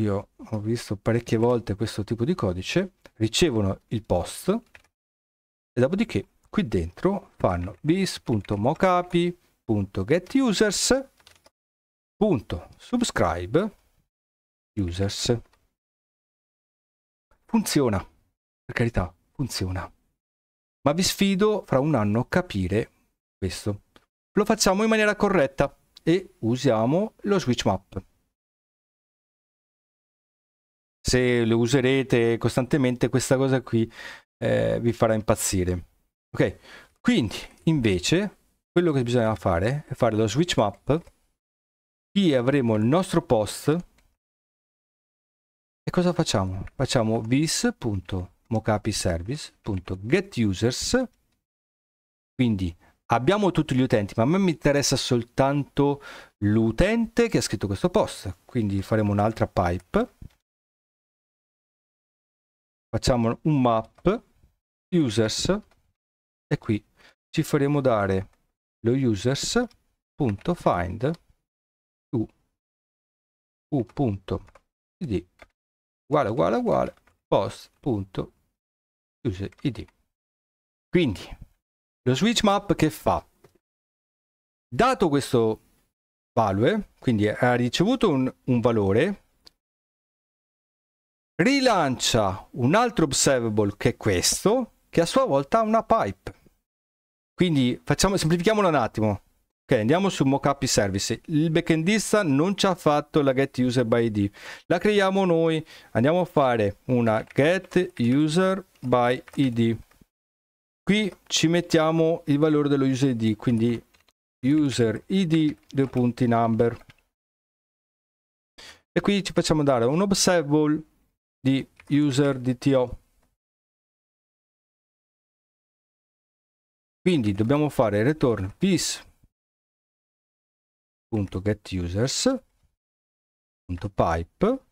io ho visto parecchie volte questo tipo di codice, ricevono il post e dopodiché qui dentro fanno bis.mocapi.getUsers.subscribe users. Funziona, per carità, funziona. Ma vi sfido fra un anno a capire questo. Lo facciamo in maniera corretta e usiamo lo switch map. Se lo userete costantemente questa cosa qui eh, vi farà impazzire. Ok, quindi invece quello che bisogna fare è fare lo switch map. Qui avremo il nostro post e cosa facciamo? Facciamo vis.mocapiservice.getUsers, quindi abbiamo tutti gli utenti, ma a me mi interessa soltanto l'utente che ha scritto questo post, quindi faremo un'altra pipe, facciamo un map users e qui ci faremo dare lo users.find u.id uguale uguale uguale post.useid. Quindi lo switch map che fa? Dato questo value, quindi ha ricevuto un, un valore, rilancia un altro observable che è questo, che a sua volta ha una pipe. Quindi facciamo, semplifichiamolo un attimo. Ok, andiamo su mockup service. Il backendista non ci ha fatto la get user by id. La creiamo noi. Andiamo a fare una get user by id. Qui ci mettiamo il valore dello user id, quindi user id due punti number. E qui ci facciamo dare un observable di user DTO. Quindi dobbiamo fare return this users.pipe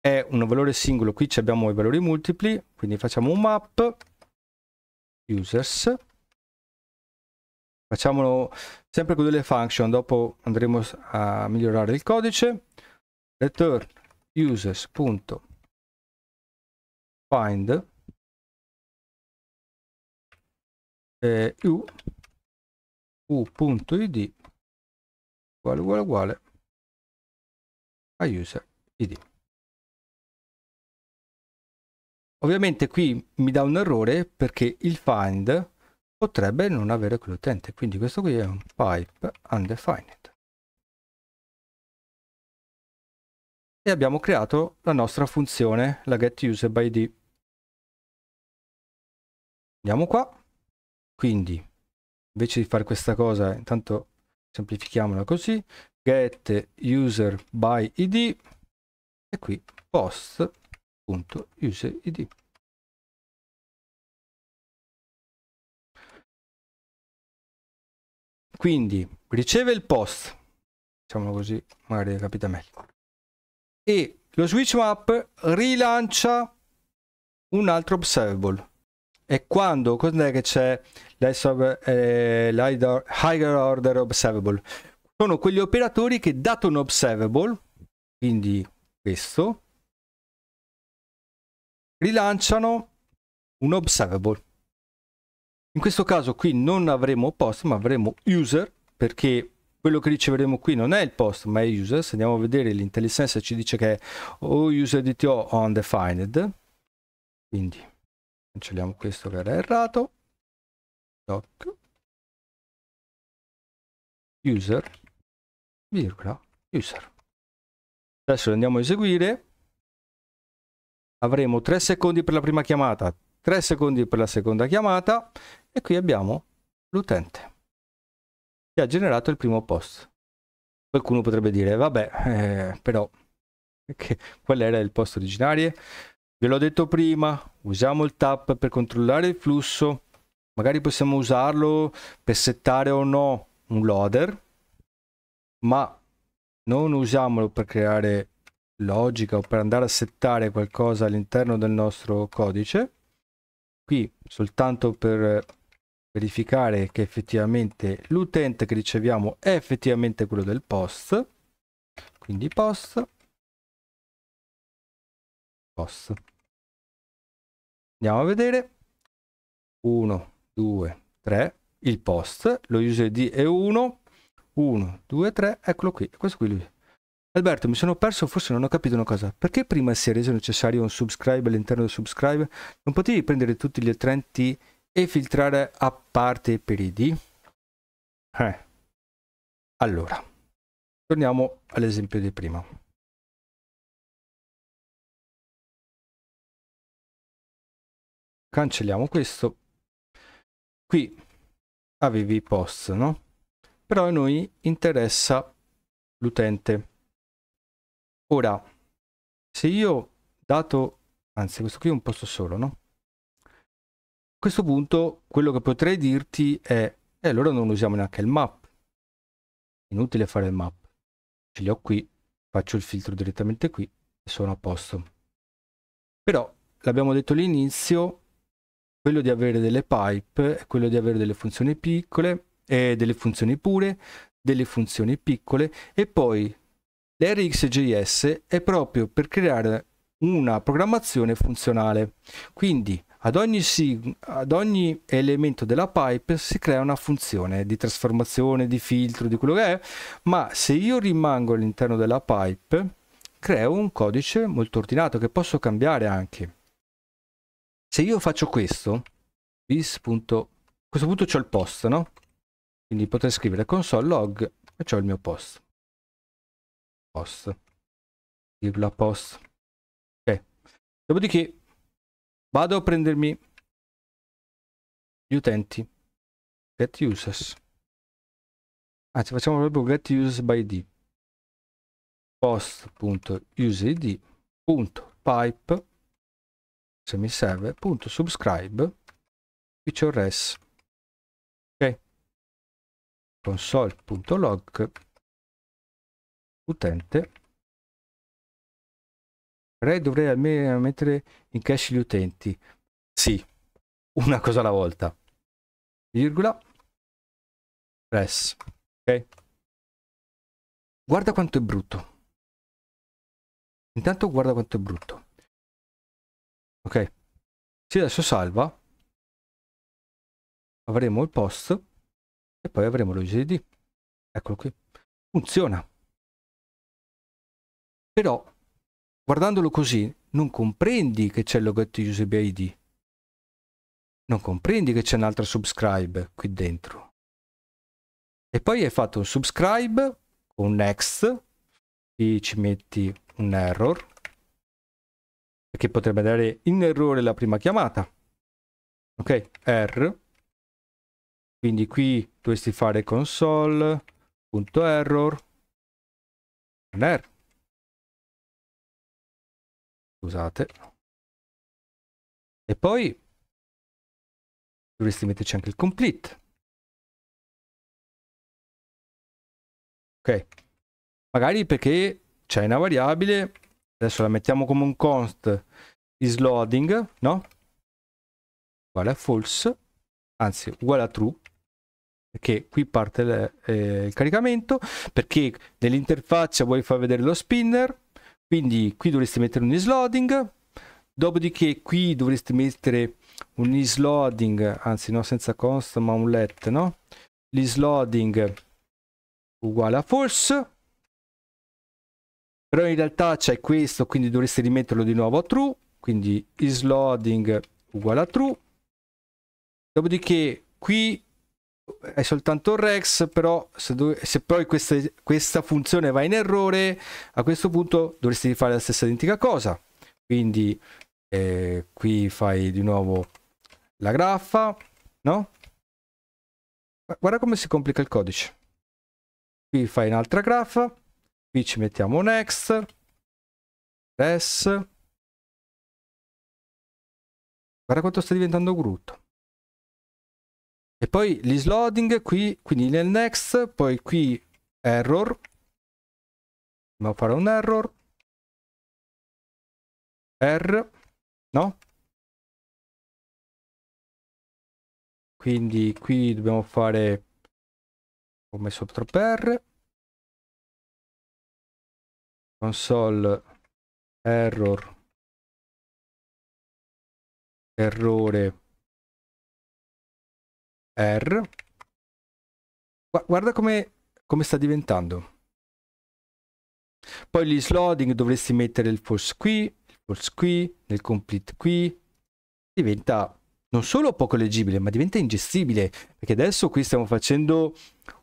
è un valore singolo, qui abbiamo i valori multipli, quindi facciamo un map users facciamolo sempre con delle function dopo andremo a migliorare il codice return users.find eh, u u.id uguale uguale uguale a user id ovviamente qui mi dà un errore perché il find potrebbe non avere quell'utente quindi questo qui è un pipe undefined e abbiamo creato la nostra funzione la getUserById andiamo qua quindi invece di fare questa cosa intanto semplifichiamola così get user by id e qui post.userid quindi riceve il post diciamo così magari capita meglio e lo switch map rilancia un altro observable e quando? Quando che c'è l'IDOR, eh, Higher Order Observable? Sono quegli operatori che dato un observable, quindi questo, rilanciano un observable. In questo caso qui non avremo post, ma avremo user, perché quello che riceveremo qui non è il post, ma è user. Se andiamo a vedere l'intellisense ci dice che è o user DTO o undefined. Quindi cancelliamo questo che era errato doc user virgola user adesso andiamo a eseguire avremo 3 secondi per la prima chiamata 3 secondi per la seconda chiamata e qui abbiamo l'utente che ha generato il primo post qualcuno potrebbe dire vabbè eh, però che, qual era il post originario Ve l'ho detto prima, usiamo il tap per controllare il flusso, magari possiamo usarlo per settare o no un loader, ma non usiamolo per creare logica o per andare a settare qualcosa all'interno del nostro codice. Qui soltanto per verificare che effettivamente l'utente che riceviamo è effettivamente quello del post, quindi post boss andiamo a vedere 1 2 3 il post lo user id è 1 1 2 3 eccolo qui questo qui lui Alberto mi sono perso forse non ho capito una cosa perché prima si è reso necessario un subscribe all'interno del subscribe non potevi prendere tutti gli utenti e filtrare a parte per id eh. allora torniamo all'esempio di prima cancelliamo questo qui avevi i post no però a noi interessa l'utente ora se io dato anzi questo qui è un posto solo no a questo punto quello che potrei dirti è e eh, allora non usiamo neanche il map inutile fare il map ce li ho qui faccio il filtro direttamente qui e sono a posto però l'abbiamo detto all'inizio quello di avere delle pipe è quello di avere delle funzioni piccole, eh, delle funzioni pure, delle funzioni piccole e poi l'RxJS è proprio per creare una programmazione funzionale. Quindi ad ogni, sig- ad ogni elemento della pipe si crea una funzione di trasformazione, di filtro, di quello che è, ma se io rimango all'interno della pipe creo un codice molto ordinato che posso cambiare anche se io faccio questo this. Punto, a questo punto ho il post no quindi potrei scrivere console log e ho il mio post post virgola post ok dopodiché vado a prendermi gli utenti get users anzi facciamo proprio get users by id post.useid.pipe se mi serve, punto subscribe, qui res, ok, console.log, utente, Ray dovrei almeno mettere in cache gli utenti, sì, una cosa alla volta, virgola, res, ok, guarda quanto è brutto, intanto guarda quanto è brutto, Ok. Se adesso salva, avremo il post e poi avremo lo GD. Eccolo qui. Funziona. Però, guardandolo così, non comprendi che c'è il loghetto usbid Non comprendi che c'è un'altra subscribe qui dentro. E poi hai fatto un subscribe, un next, qui ci metti un error, che potrebbe dare in errore la prima chiamata. Ok, R. Quindi qui dovresti fare console.error. R. Scusate. E poi dovresti metterci anche il complete. Ok, magari perché c'è una variabile adesso la mettiamo come un const is loading no? Uguale a false, anzi uguale a true, perché qui parte le, eh, il caricamento, perché nell'interfaccia vuoi far vedere lo spinner, quindi qui dovresti mettere un is loading dopodiché qui dovresti mettere un is loading anzi no senza const ma un let, no? l'is loading uguale a false, però in realtà c'è questo quindi dovreste rimetterlo di nuovo a true quindi isloading uguale a true dopodiché qui è soltanto un rex però se, dove, se poi queste, questa funzione va in errore a questo punto dovresti fare la stessa identica cosa quindi eh, qui fai di nuovo la graffa no guarda come si complica il codice qui fai un'altra graffa qui ci mettiamo un extra res guarda quanto sta diventando brutto e poi l'isloading qui quindi nel next poi qui error andiamo a fare un error r no quindi qui dobbiamo fare ho messo troppe r console error errore R. Er. Guarda come, come sta diventando. Poi gli slotting dovresti mettere il false qui, il false qui, nel complete qui. Diventa non solo poco leggibile, ma diventa ingestibile, perché adesso qui stiamo facendo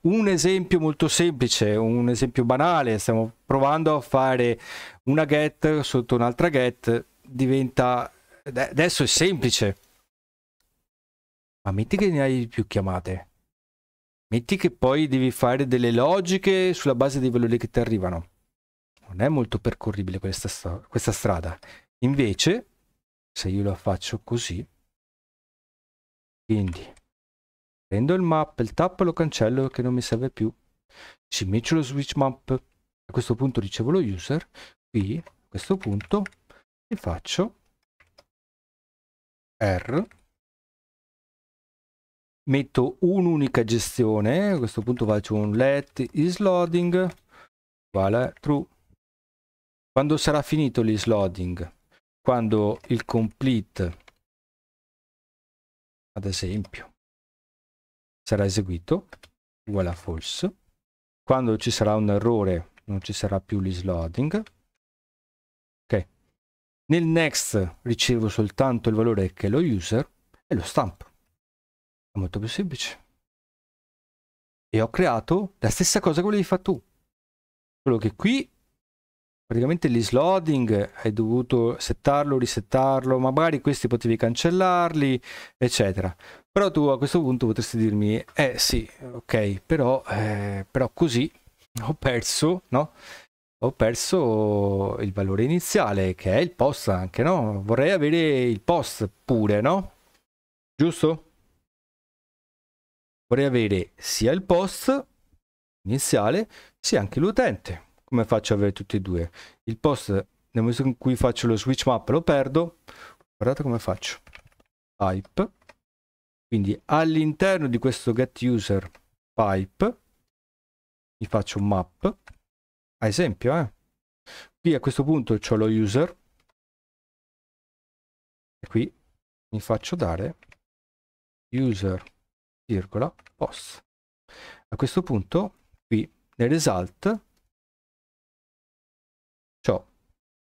un esempio molto semplice, un esempio banale, stiamo provando a fare una get sotto un'altra get, diventa adesso è semplice. Ma metti che ne hai più chiamate. Metti che poi devi fare delle logiche sulla base dei valori che ti arrivano. Non è molto percorribile questa, questa strada. Invece, se io la faccio così, quindi prendo il map il tap lo cancello perché non mi serve più ci metto lo switch map a questo punto ricevo lo user qui a questo punto e faccio r metto un'unica gestione a questo punto faccio un let is loading uguale true quando sarà finito l'isloading quando il complete ad esempio sarà eseguito uguale a false quando ci sarà un errore non ci sarà più l'isloading ok nel next ricevo soltanto il valore che è lo user e lo stampo è molto più semplice e ho creato la stessa cosa che volevi fare tu solo che qui praticamente l'isloading hai dovuto settarlo, risettarlo, magari questi potevi cancellarli, eccetera. Però tu a questo punto potresti dirmi, eh sì, ok, però, eh, però così ho perso, no? Ho perso il valore iniziale, che è il post anche, no? Vorrei avere il post pure, no? Giusto? Vorrei avere sia il post iniziale, sia anche l'utente come faccio ad avere tutti e due? Il post, nel momento in cui faccio lo switch map lo perdo, guardate come faccio. Pipe, quindi all'interno di questo get user pipe, mi faccio un map, ad esempio, eh. Qui a questo punto c'ho lo user, e qui mi faccio dare user virgola post. A questo punto qui nel result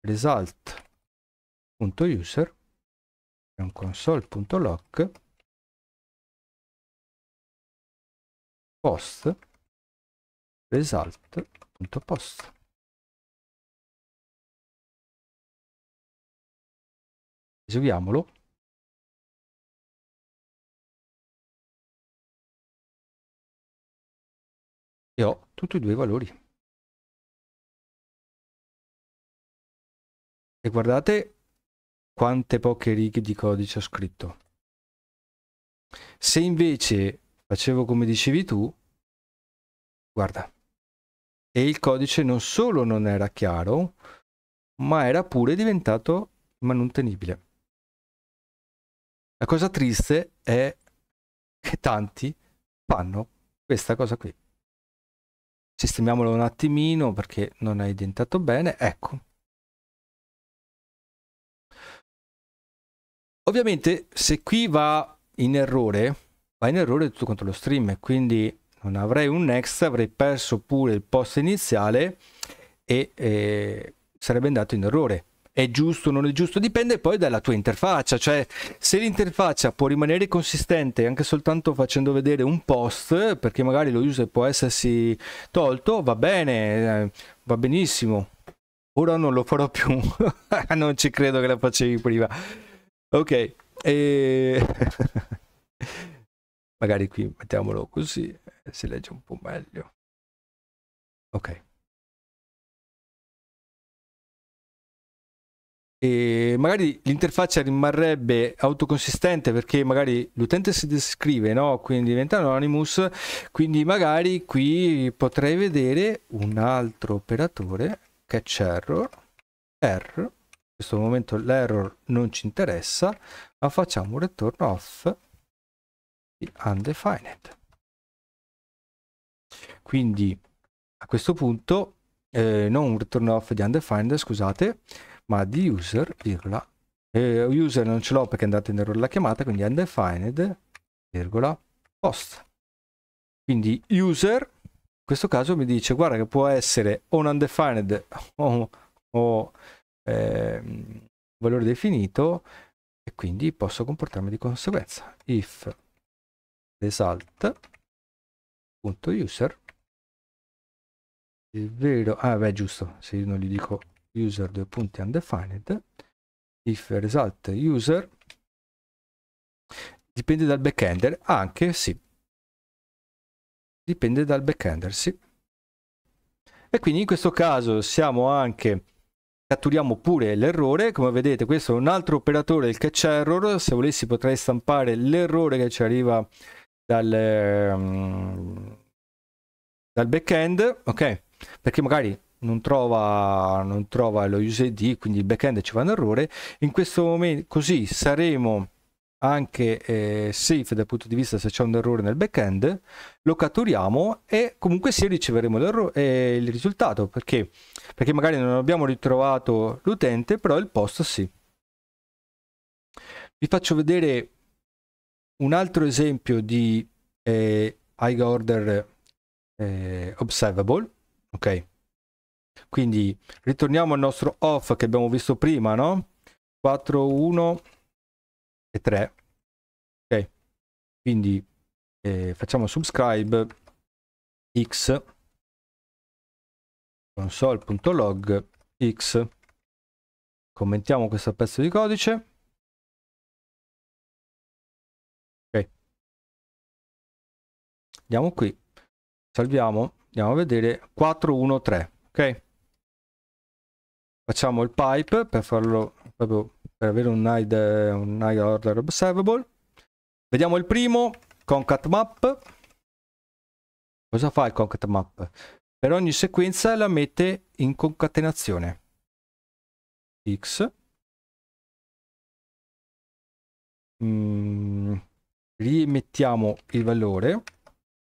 result.user console.log post result.post eseguiamolo e ho tutti e due i valori E guardate quante poche righe di codice ho scritto. Se invece facevo come dicevi tu, guarda, e il codice non solo non era chiaro, ma era pure diventato manutenibile. La cosa triste è che tanti fanno questa cosa qui. Sistemiamolo un attimino perché non è indentato bene. Ecco, Ovviamente se qui va in errore, va in errore tutto quanto lo stream, quindi non avrei un next, avrei perso pure il post iniziale e eh, sarebbe andato in errore. È giusto o non è giusto? Dipende poi dalla tua interfaccia, cioè se l'interfaccia può rimanere consistente anche soltanto facendo vedere un post, perché magari lo user può essersi tolto, va bene, eh, va benissimo. Ora non lo farò più, non ci credo che la facevi prima. Ok, e... magari qui mettiamolo così, eh, si legge un po' meglio. Ok. E magari l'interfaccia rimarrebbe autoconsistente perché magari l'utente si descrive, no? quindi diventa anonymous, quindi magari qui potrei vedere un altro operatore catch error, error questo momento l'error non ci interessa, ma facciamo un return off di undefined. Quindi a questo punto eh, non un return off di undefined, scusate, ma di user, virgola, eh, user non ce l'ho perché è andata in errore la chiamata, quindi undefined, virgola, post. Quindi user, in questo caso mi dice, guarda che può essere o un undefined o, o eh, valore definito e quindi posso comportarmi di conseguenza. If result.user il vero, ah beh giusto, se io non gli dico user due punti undefined, if result user dipende dal backender anche sì dipende dal backender sì e quindi in questo caso siamo anche Catturiamo pure l'errore, come vedete questo è un altro operatore il catch error, se volessi potrei stampare l'errore che ci arriva dal, um, dal backend, ok? Perché magari non trova, non trova lo USD, quindi il backend ci fa un errore. In questo momento così saremo anche eh, safe dal punto di vista se c'è un errore nel backend, lo catturiamo e comunque sì riceveremo eh, il risultato perché? perché magari non abbiamo ritrovato l'utente, però il post sì. Vi faccio vedere un altro esempio di eh, high order eh, observable, ok? Quindi ritorniamo al nostro off che abbiamo visto prima, no? 4, e 3 ok quindi eh, facciamo subscribe x console.log x commentiamo questo pezzo di codice ok andiamo qui salviamo andiamo a vedere 413 ok facciamo il pipe per farlo proprio per avere un high, un high order observable. Vediamo il primo, concat map. Cosa fa il concat map? Per ogni sequenza la mette in concatenazione. X. Mm, rimettiamo il valore,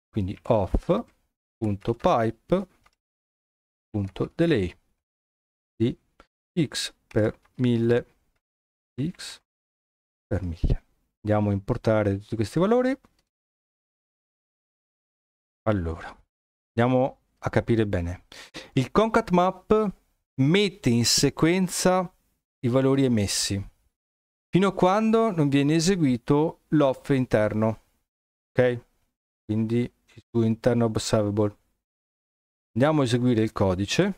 quindi off.pipe.delay di x per 1000 x per 1000. Andiamo a importare tutti questi valori. Allora, andiamo a capire bene. Il concat map mette in sequenza i valori emessi fino a quando non viene eseguito l'off interno. Ok? Quindi il suo interno observable. Andiamo a eseguire il codice.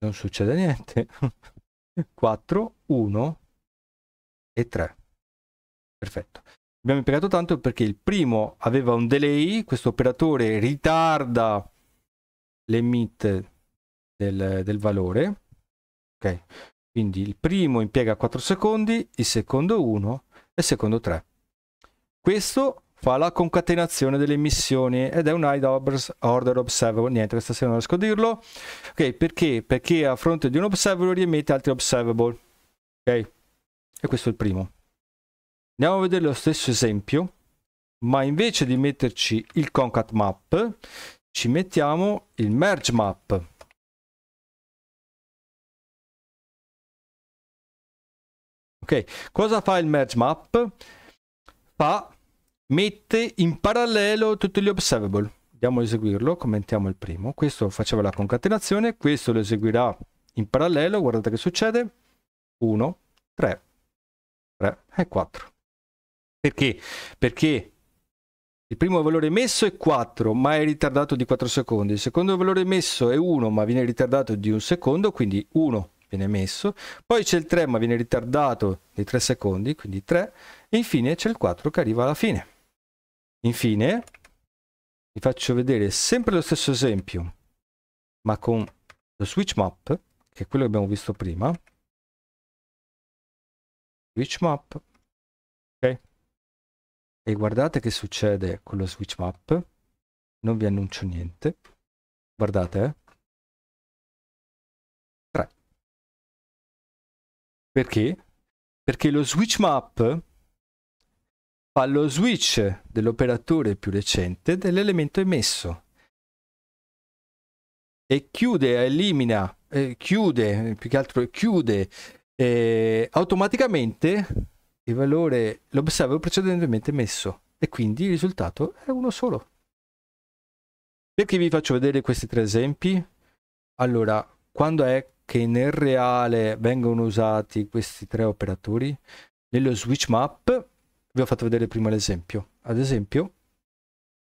Non succede niente. 4, 1 e 3. Perfetto. Abbiamo impiegato tanto perché il primo aveva un delay, questo operatore ritarda l'emit del, del valore. Ok, quindi il primo impiega 4 secondi, il secondo 1 e il secondo 3. Questo fa la concatenazione delle missioni ed è un High Order Observable. Niente, questa sera non riesco a dirlo. Ok, perché? Perché a fronte di un Observable riemette altri Observable. Ok? E questo è il primo. Andiamo a vedere lo stesso esempio, ma invece di metterci il Concat Map, ci mettiamo il Merge Map. Ok, cosa fa il Merge Map? Fa mette in parallelo tutti gli observable. Andiamo a eseguirlo, commentiamo il primo. Questo faceva la concatenazione, questo lo eseguirà in parallelo, guardate che succede. 1, 3, 3 e 4. Perché? Perché il primo valore emesso è 4, ma è ritardato di 4 secondi. Il secondo valore emesso è 1, ma viene ritardato di 1 secondo, quindi 1 viene emesso. Poi c'è il 3, ma viene ritardato di 3 secondi, quindi 3. E infine c'è il 4 che arriva alla fine. Infine, vi faccio vedere sempre lo stesso esempio, ma con lo switch map, che è quello che abbiamo visto prima. Switch map. Ok. E guardate che succede con lo switch map. Non vi annuncio niente. Guardate, eh. 3. Perché? Perché lo switch map fa lo switch dell'operatore più recente dell'elemento emesso e chiude, elimina, eh, chiude, più che altro chiude eh, automaticamente il valore, l'observo precedentemente emesso e quindi il risultato è uno solo. Perché vi faccio vedere questi tre esempi? Allora, quando è che nel reale vengono usati questi tre operatori? Nello switch map vi ho fatto vedere prima l'esempio. Ad esempio,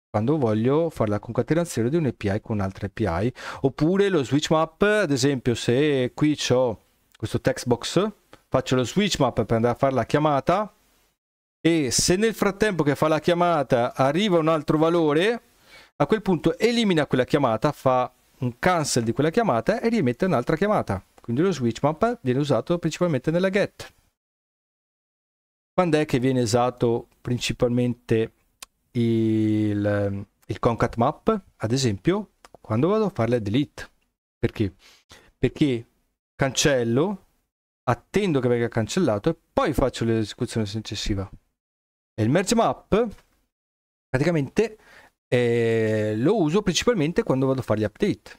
quando voglio fare la concatenazione di un API con un'altra API, oppure lo switch map, ad esempio se qui ho questo text box, faccio lo switch map per andare a fare la chiamata, e se nel frattempo che fa la chiamata arriva un altro valore, a quel punto elimina quella chiamata, fa un cancel di quella chiamata e rimette un'altra chiamata. Quindi lo switch map viene usato principalmente nella get. Quando è che viene usato principalmente il, il concat map? Ad esempio, quando vado a fare la delete. Perché? Perché cancello, attendo che venga cancellato e poi faccio l'esecuzione successiva. E il merge map praticamente eh, lo uso principalmente quando vado a fare gli update.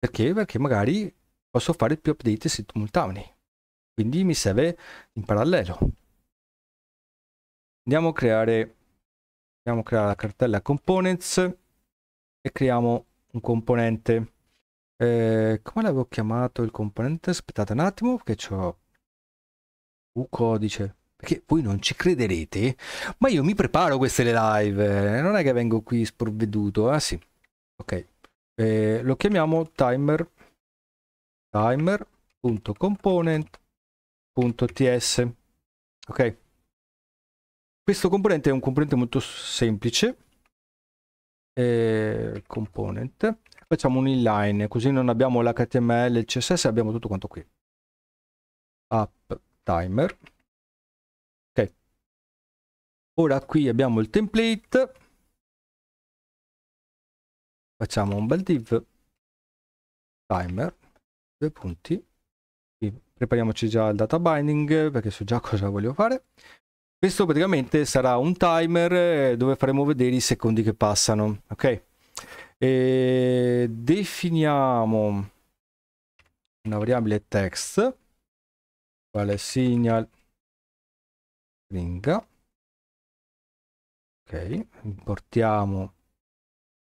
Perché? Perché magari posso fare più update simultanei. Quindi mi serve in parallelo andiamo a creare andiamo a creare la cartella components e creiamo un componente eh, come l'avevo chiamato il componente aspettate un attimo che ho un codice perché voi non ci crederete ma io mi preparo queste live non è che vengo qui sprovveduto ah sì ok eh, lo chiamiamo timer timer.component.ts ok questo componente è un componente molto semplice. Eh, component. Facciamo un inline, così non abbiamo l'HTML, il CSS, abbiamo tutto quanto qui. App timer. Ok. Ora qui abbiamo il template. Facciamo un bel div timer, due punti. Qui prepariamoci già il data binding perché so già cosa voglio fare. Questo praticamente sarà un timer eh, dove faremo vedere i secondi che passano, ok? E definiamo una variabile text, quale signal stringa, ok, importiamo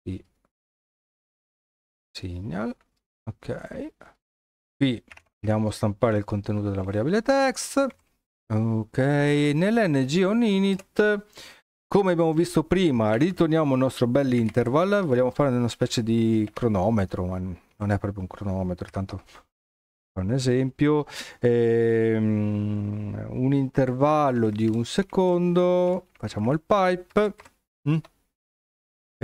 qui signal, ok, qui andiamo a stampare il contenuto della variabile text, Ok, nell'NG on init, come abbiamo visto prima, ritorniamo al nostro bel interval, vogliamo fare una specie di cronometro, ma non è proprio un cronometro, tanto un esempio, ehm, un intervallo di un secondo, facciamo il pipe, mm.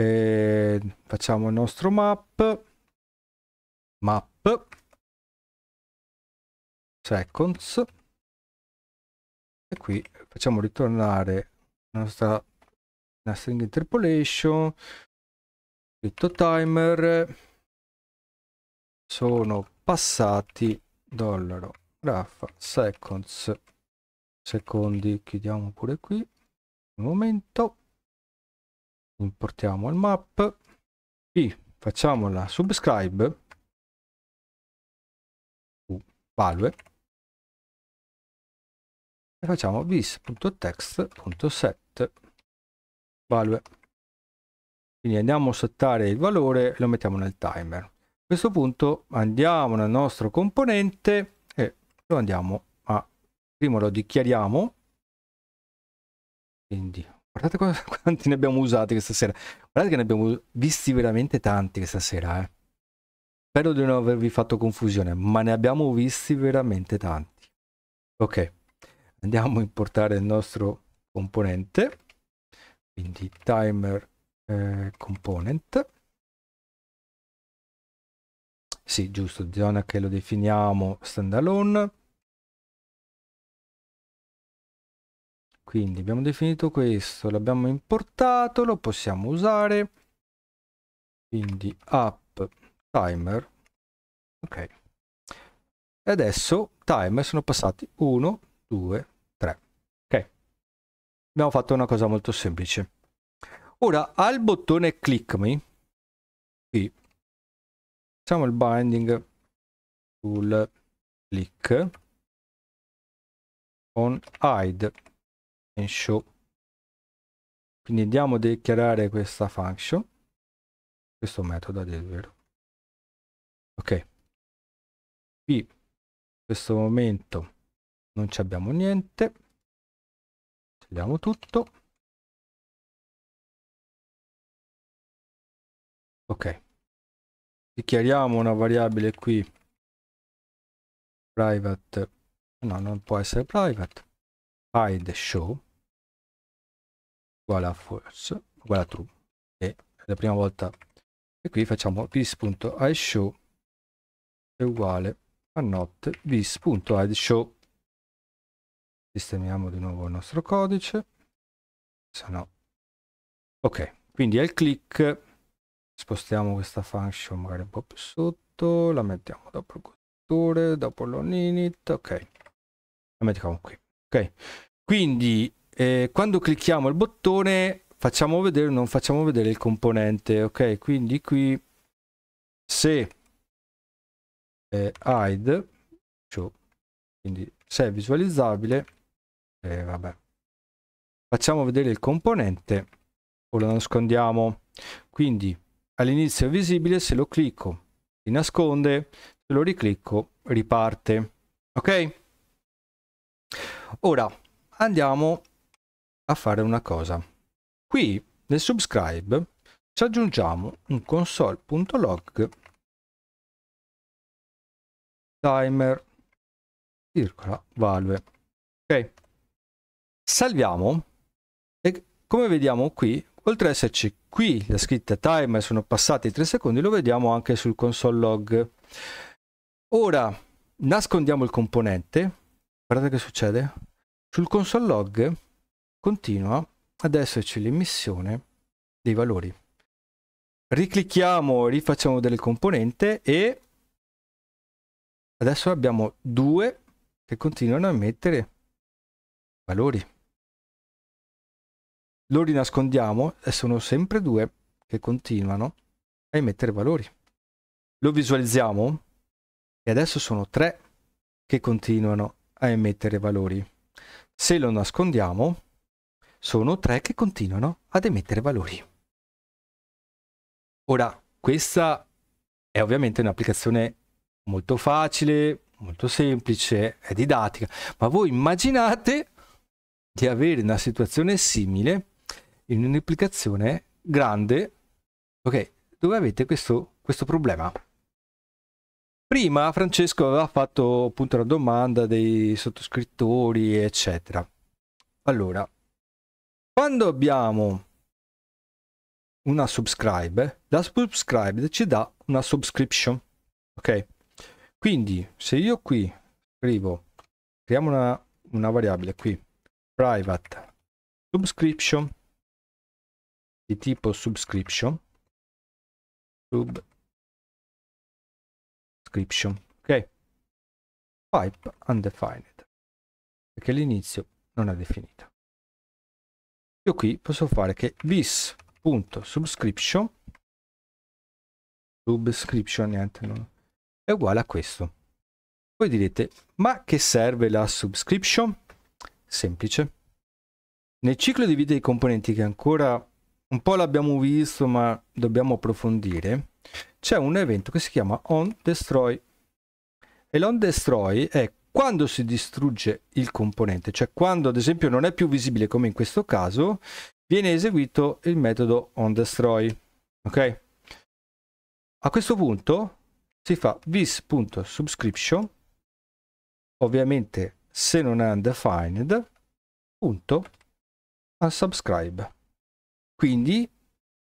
e ehm, facciamo il nostro map, map, seconds, e qui facciamo ritornare la nostra la string interpolation scritto timer sono passati dollaro graffa seconds secondi chiudiamo pure qui un momento importiamo il map e facciamo la subscribe uh, value e facciamo vis.text.set value quindi andiamo a settare il valore e lo mettiamo nel timer a questo punto andiamo nel nostro componente e lo andiamo a prima lo dichiariamo quindi guardate quanti ne abbiamo usati questa sera guardate che ne abbiamo visti veramente tanti questa sera eh. spero di non avervi fatto confusione ma ne abbiamo visti veramente tanti ok andiamo a importare il nostro componente quindi timer eh, component sì giusto zona che lo definiamo standalone quindi abbiamo definito questo l'abbiamo importato lo possiamo usare quindi app timer ok e adesso timer sono passati 1 2, 3. Ok. Abbiamo fatto una cosa molto semplice. Ora, al bottone click me, qui, facciamo il binding sul click on hide and show. Quindi andiamo a dichiarare questa function, questo metodo ad vero. Ok. Qui, in questo momento, non ci abbiamo niente togliamo tutto ok dichiariamo una variabile qui private no non può essere private hide show uguale a false uguale a true e la prima volta e qui facciamo this.ishow è uguale a not this.ishow sistemiamo di nuovo il nostro codice se no ok quindi al click spostiamo questa function magari un po' più sotto la mettiamo dopo il costruttore dopo l'onInit ok la mettiamo qui ok quindi eh, quando clicchiamo il bottone facciamo vedere non facciamo vedere il componente ok quindi qui se eh, hide show cioè, quindi se è visualizzabile eh, vabbè facciamo vedere il componente o lo nascondiamo quindi all'inizio è visibile se lo clicco si nasconde se lo riclicco riparte ok ora andiamo a fare una cosa qui nel subscribe ci aggiungiamo un console.log timer circola valve ok Salviamo e come vediamo qui, oltre ad esserci qui la scritta timer, sono passati 3 secondi, lo vediamo anche sul console log. Ora nascondiamo il componente, guardate che succede, sul console log continua ad esserci l'emissione dei valori. Riclicchiamo, rifacciamo del componente e adesso abbiamo due che continuano a emettere valori lo rinascondiamo e sono sempre due che continuano a emettere valori. Lo visualizziamo e adesso sono tre che continuano a emettere valori. Se lo nascondiamo, sono tre che continuano ad emettere valori. Ora, questa è ovviamente un'applicazione molto facile, molto semplice, è didattica, ma voi immaginate di avere una situazione simile in un'applicazione grande, ok, dove avete questo, questo problema. Prima Francesco aveva fatto appunto la domanda dei sottoscrittori, eccetera. Allora, quando abbiamo una subscribe, la subscribe ci dà una subscription, ok? Quindi se io qui scrivo, creiamo una, una variabile qui, private subscription, di tipo subscription subscription ok pipe undefined perché l'inizio non è definito io qui posso fare che this.subscription subscription niente non è uguale a questo voi direte ma che serve la subscription semplice nel ciclo di vita dei componenti che ancora un po' l'abbiamo visto ma dobbiamo approfondire, c'è un evento che si chiama On Destroy. E l'On Destroy è quando si distrugge il componente, cioè quando ad esempio non è più visibile come in questo caso, viene eseguito il metodo On Destroy. Ok? A questo punto si fa vis.subscription, ovviamente se non è undefined, punto unsubscribe. Quindi,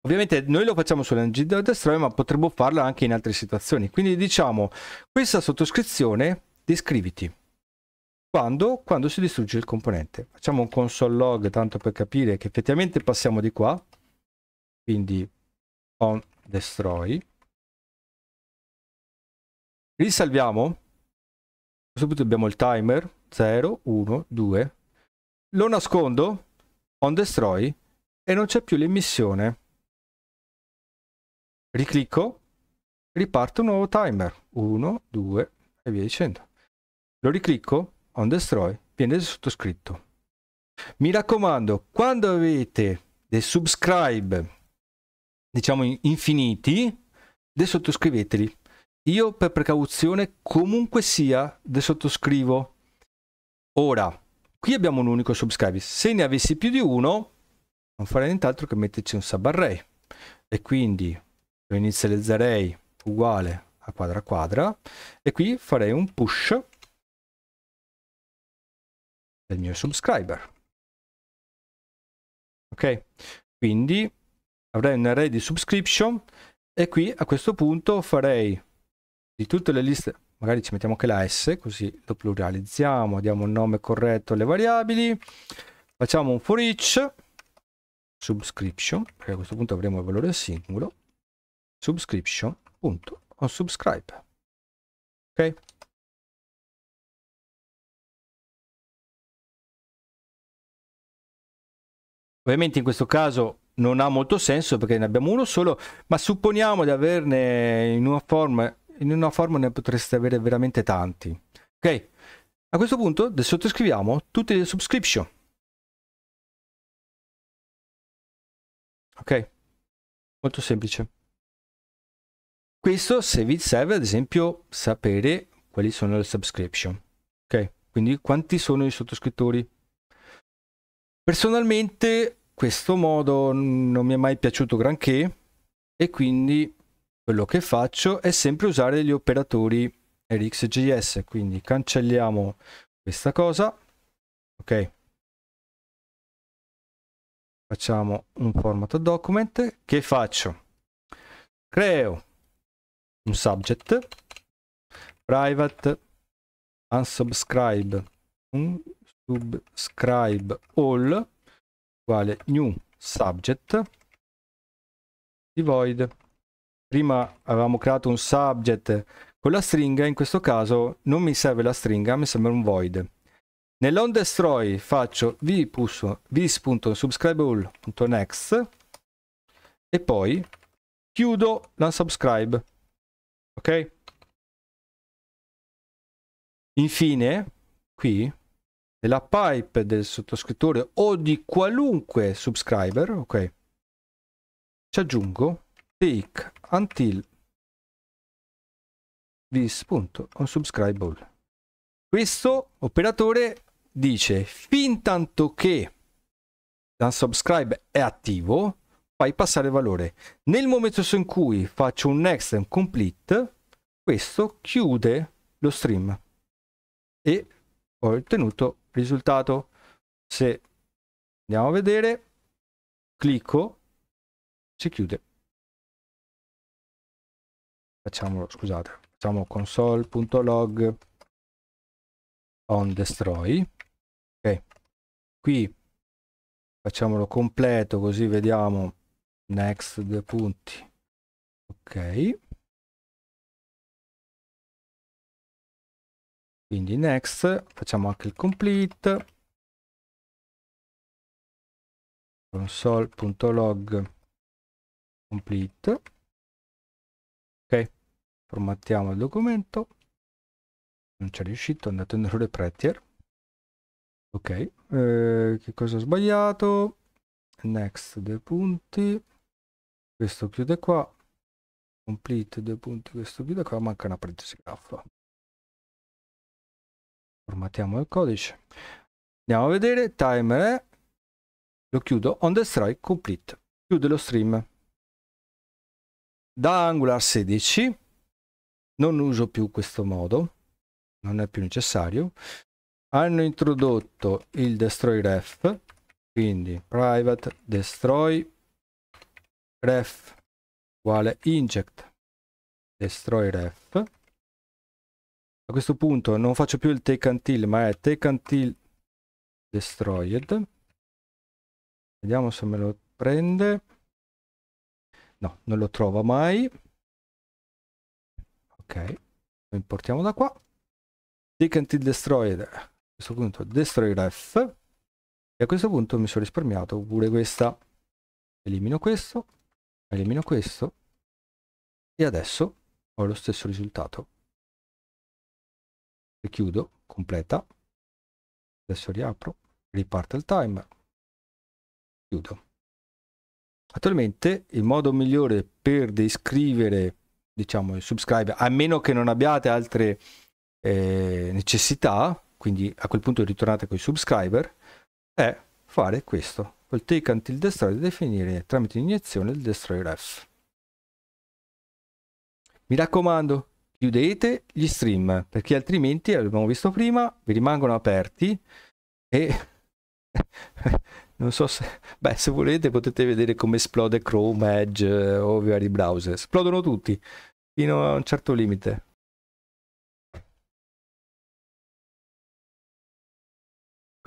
ovviamente noi lo facciamo solo in GitHub Destroy, ma potremmo farlo anche in altre situazioni. Quindi diciamo, questa sottoscrizione descriviti. Quando? Quando si distrugge il componente. Facciamo un console log tanto per capire che effettivamente passiamo di qua. Quindi on destroy. Risalviamo. A questo punto abbiamo il timer 0, 1, 2. Lo nascondo on destroy e non c'è più l'emissione. Riclicco, riparto un nuovo timer, 1, 2 e via dicendo. Lo riclicco, on destroy, viene sottoscritto. Mi raccomando, quando avete dei subscribe, diciamo infiniti, desottoscriveteli. Io per precauzione comunque sia desottoscrivo. Ora, qui abbiamo un unico subscribe. Se ne avessi più di uno, non fare nient'altro che metterci un subarray e quindi lo inizializzerei uguale a quadra quadra e qui farei un push del mio subscriber ok quindi avrei un array di subscription e qui a questo punto farei di tutte le liste magari ci mettiamo anche la S così lo pluralizziamo diamo il nome corretto alle variabili facciamo un for each subscription, perché a questo punto avremo il valore singolo, subscription.onsubscribe. Ok? Ovviamente in questo caso non ha molto senso perché ne abbiamo uno solo, ma supponiamo di averne in una forma, in una forma ne potreste avere veramente tanti. Ok? A questo punto sottoscriviamo tutte le subscription. ok? Molto semplice. Questo se vi serve ad esempio sapere quali sono le subscription, ok? Quindi quanti sono i sottoscrittori. Personalmente questo modo non mi è mai piaciuto granché e quindi quello che faccio è sempre usare gli operatori RxJS, quindi cancelliamo questa cosa, ok? facciamo un format document che faccio creo un subject private unsubscribe un subscribe all uguale new subject di void prima avevamo creato un subject con la stringa in questo caso non mi serve la stringa mi serve un void Nell'on destroy faccio v.subscribable.next e poi chiudo l'unsubscribe. Ok? Infine, qui, nella pipe del sottoscrittore o di qualunque subscriber, ok, ci aggiungo take until this.unsubscribe Questo operatore dice fin tanto che unsubscribe è attivo fai passare il valore nel momento in cui faccio un next and complete questo chiude lo stream e ho ottenuto il risultato se andiamo a vedere clicco si chiude facciamolo scusate facciamo console.log on destroy qui facciamolo completo così vediamo next due punti ok quindi next facciamo anche il complete console.log complete ok formattiamo il documento non ci è riuscito è andato in errore prettier Ok, eh, che cosa ho sbagliato? Next due punti, questo chiude qua, complete due punti, questo chiude qua, manca una parentesi graffa. Formattiamo il codice. Andiamo a vedere, timer è, lo chiudo, on the complete, chiude lo stream. Da Angular 16 non uso più questo modo, non è più necessario hanno introdotto il destroy ref quindi private destroy ref uguale inject destroy ref a questo punto non faccio più il take until ma è take until destroyed vediamo se me lo prende no non lo trova mai ok lo importiamo da qua take until destroyed a questo punto destroy ref e a questo punto mi sono risparmiato pure questa elimino questo elimino questo e adesso ho lo stesso risultato e chiudo completa adesso riapro riparte il timer chiudo attualmente il modo migliore per descrivere diciamo il subscribe a meno che non abbiate altre eh, necessità quindi a quel punto ritornate con i subscriber, è fare questo, col take until destroy definire tramite iniezione il destroy ref. Mi raccomando, chiudete gli stream, perché altrimenti, eh, abbiamo visto prima, vi rimangono aperti e non so se beh se volete potete vedere come esplode Chrome, Edge eh, o vari browser esplodono tutti fino a un certo limite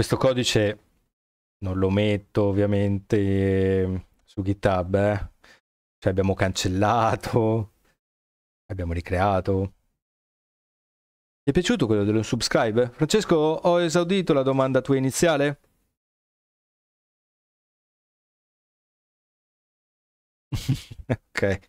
Questo codice non lo metto ovviamente su GitHub, eh? cioè abbiamo cancellato, abbiamo ricreato. Ti è piaciuto quello dello subscribe? Francesco, ho esaudito la domanda tua iniziale? ok.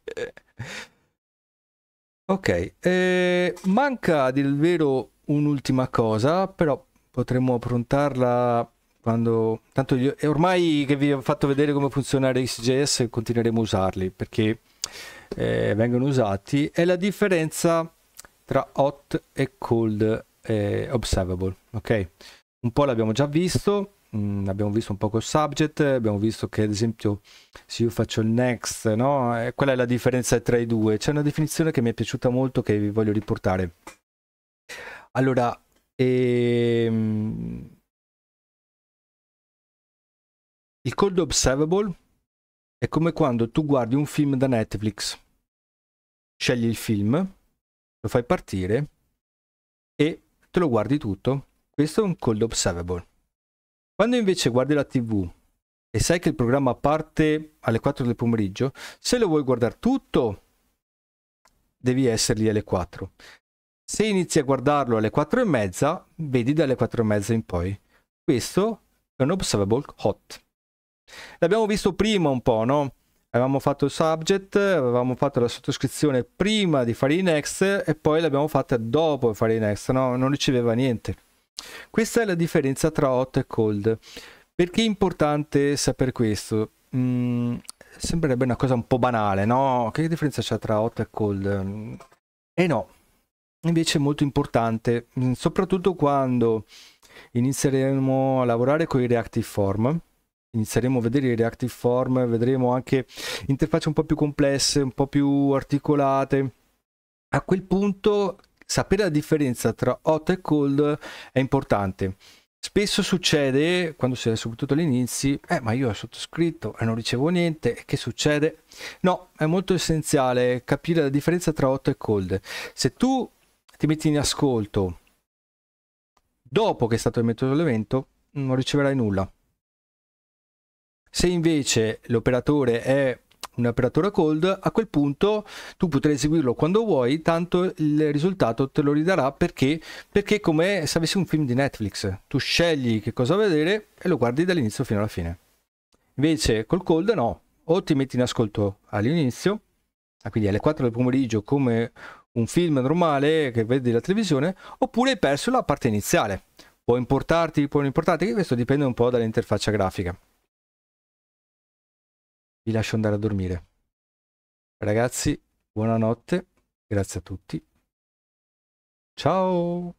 Ok, eh, manca del vero un'ultima cosa, però potremmo approntarla quando tanto io, e ormai che vi ho fatto vedere come funziona RxJS continueremo a usarli perché eh, vengono usati è la differenza tra hot e cold eh, observable ok un po' l'abbiamo già visto mh, mm, abbiamo visto un po' col subject abbiamo visto che ad esempio se io faccio il next no eh, quella è la differenza tra i due c'è una definizione che mi è piaciuta molto che vi voglio riportare allora e, ehm, il cold observable è come quando tu guardi un film da Netflix, scegli il film, lo fai partire e te lo guardi tutto. Questo è un cold observable. Quando invece guardi la TV e sai che il programma parte alle 4 del pomeriggio, se lo vuoi guardare tutto, devi essere lì alle 4. Se inizi a guardarlo alle 4 e mezza, vedi dalle 4 e mezza in poi. Questo è un observable hot. L'abbiamo visto prima un po', no? Avevamo fatto il subject, avevamo fatto la sottoscrizione prima di fare i next e poi l'abbiamo fatta dopo fare i next, no? Non riceveva niente. Questa è la differenza tra hot e cold. Perché è importante sapere questo? Mm, sembrerebbe una cosa un po' banale, no? Che differenza c'è tra hot e cold? Mm, e eh no, invece è molto importante, mm, soprattutto quando inizieremo a lavorare con i reactive form inizieremo a vedere i reactive form vedremo anche interfacce un po' più complesse un po' più articolate a quel punto sapere la differenza tra hot e cold è importante Spesso succede, quando si è soprattutto all'inizio, eh, ma io ho sottoscritto e non ricevo niente, che succede? No, è molto essenziale capire la differenza tra hot e cold. Se tu ti metti in ascolto dopo che è stato emesso l'evento, non riceverai nulla. Se invece l'operatore è un operatore cold, a quel punto tu potrai eseguirlo quando vuoi, tanto il risultato te lo ridarà perché, perché come se avessi un film di Netflix, tu scegli che cosa vedere e lo guardi dall'inizio fino alla fine. Invece col cold no, o ti metti in ascolto all'inizio, ah, quindi alle 4 del pomeriggio come un film normale che vedi la televisione, oppure hai perso la parte iniziale. Può importarti, può non importarti, questo dipende un po' dall'interfaccia grafica. Vi lascio andare a dormire. Ragazzi, buonanotte, grazie a tutti. Ciao!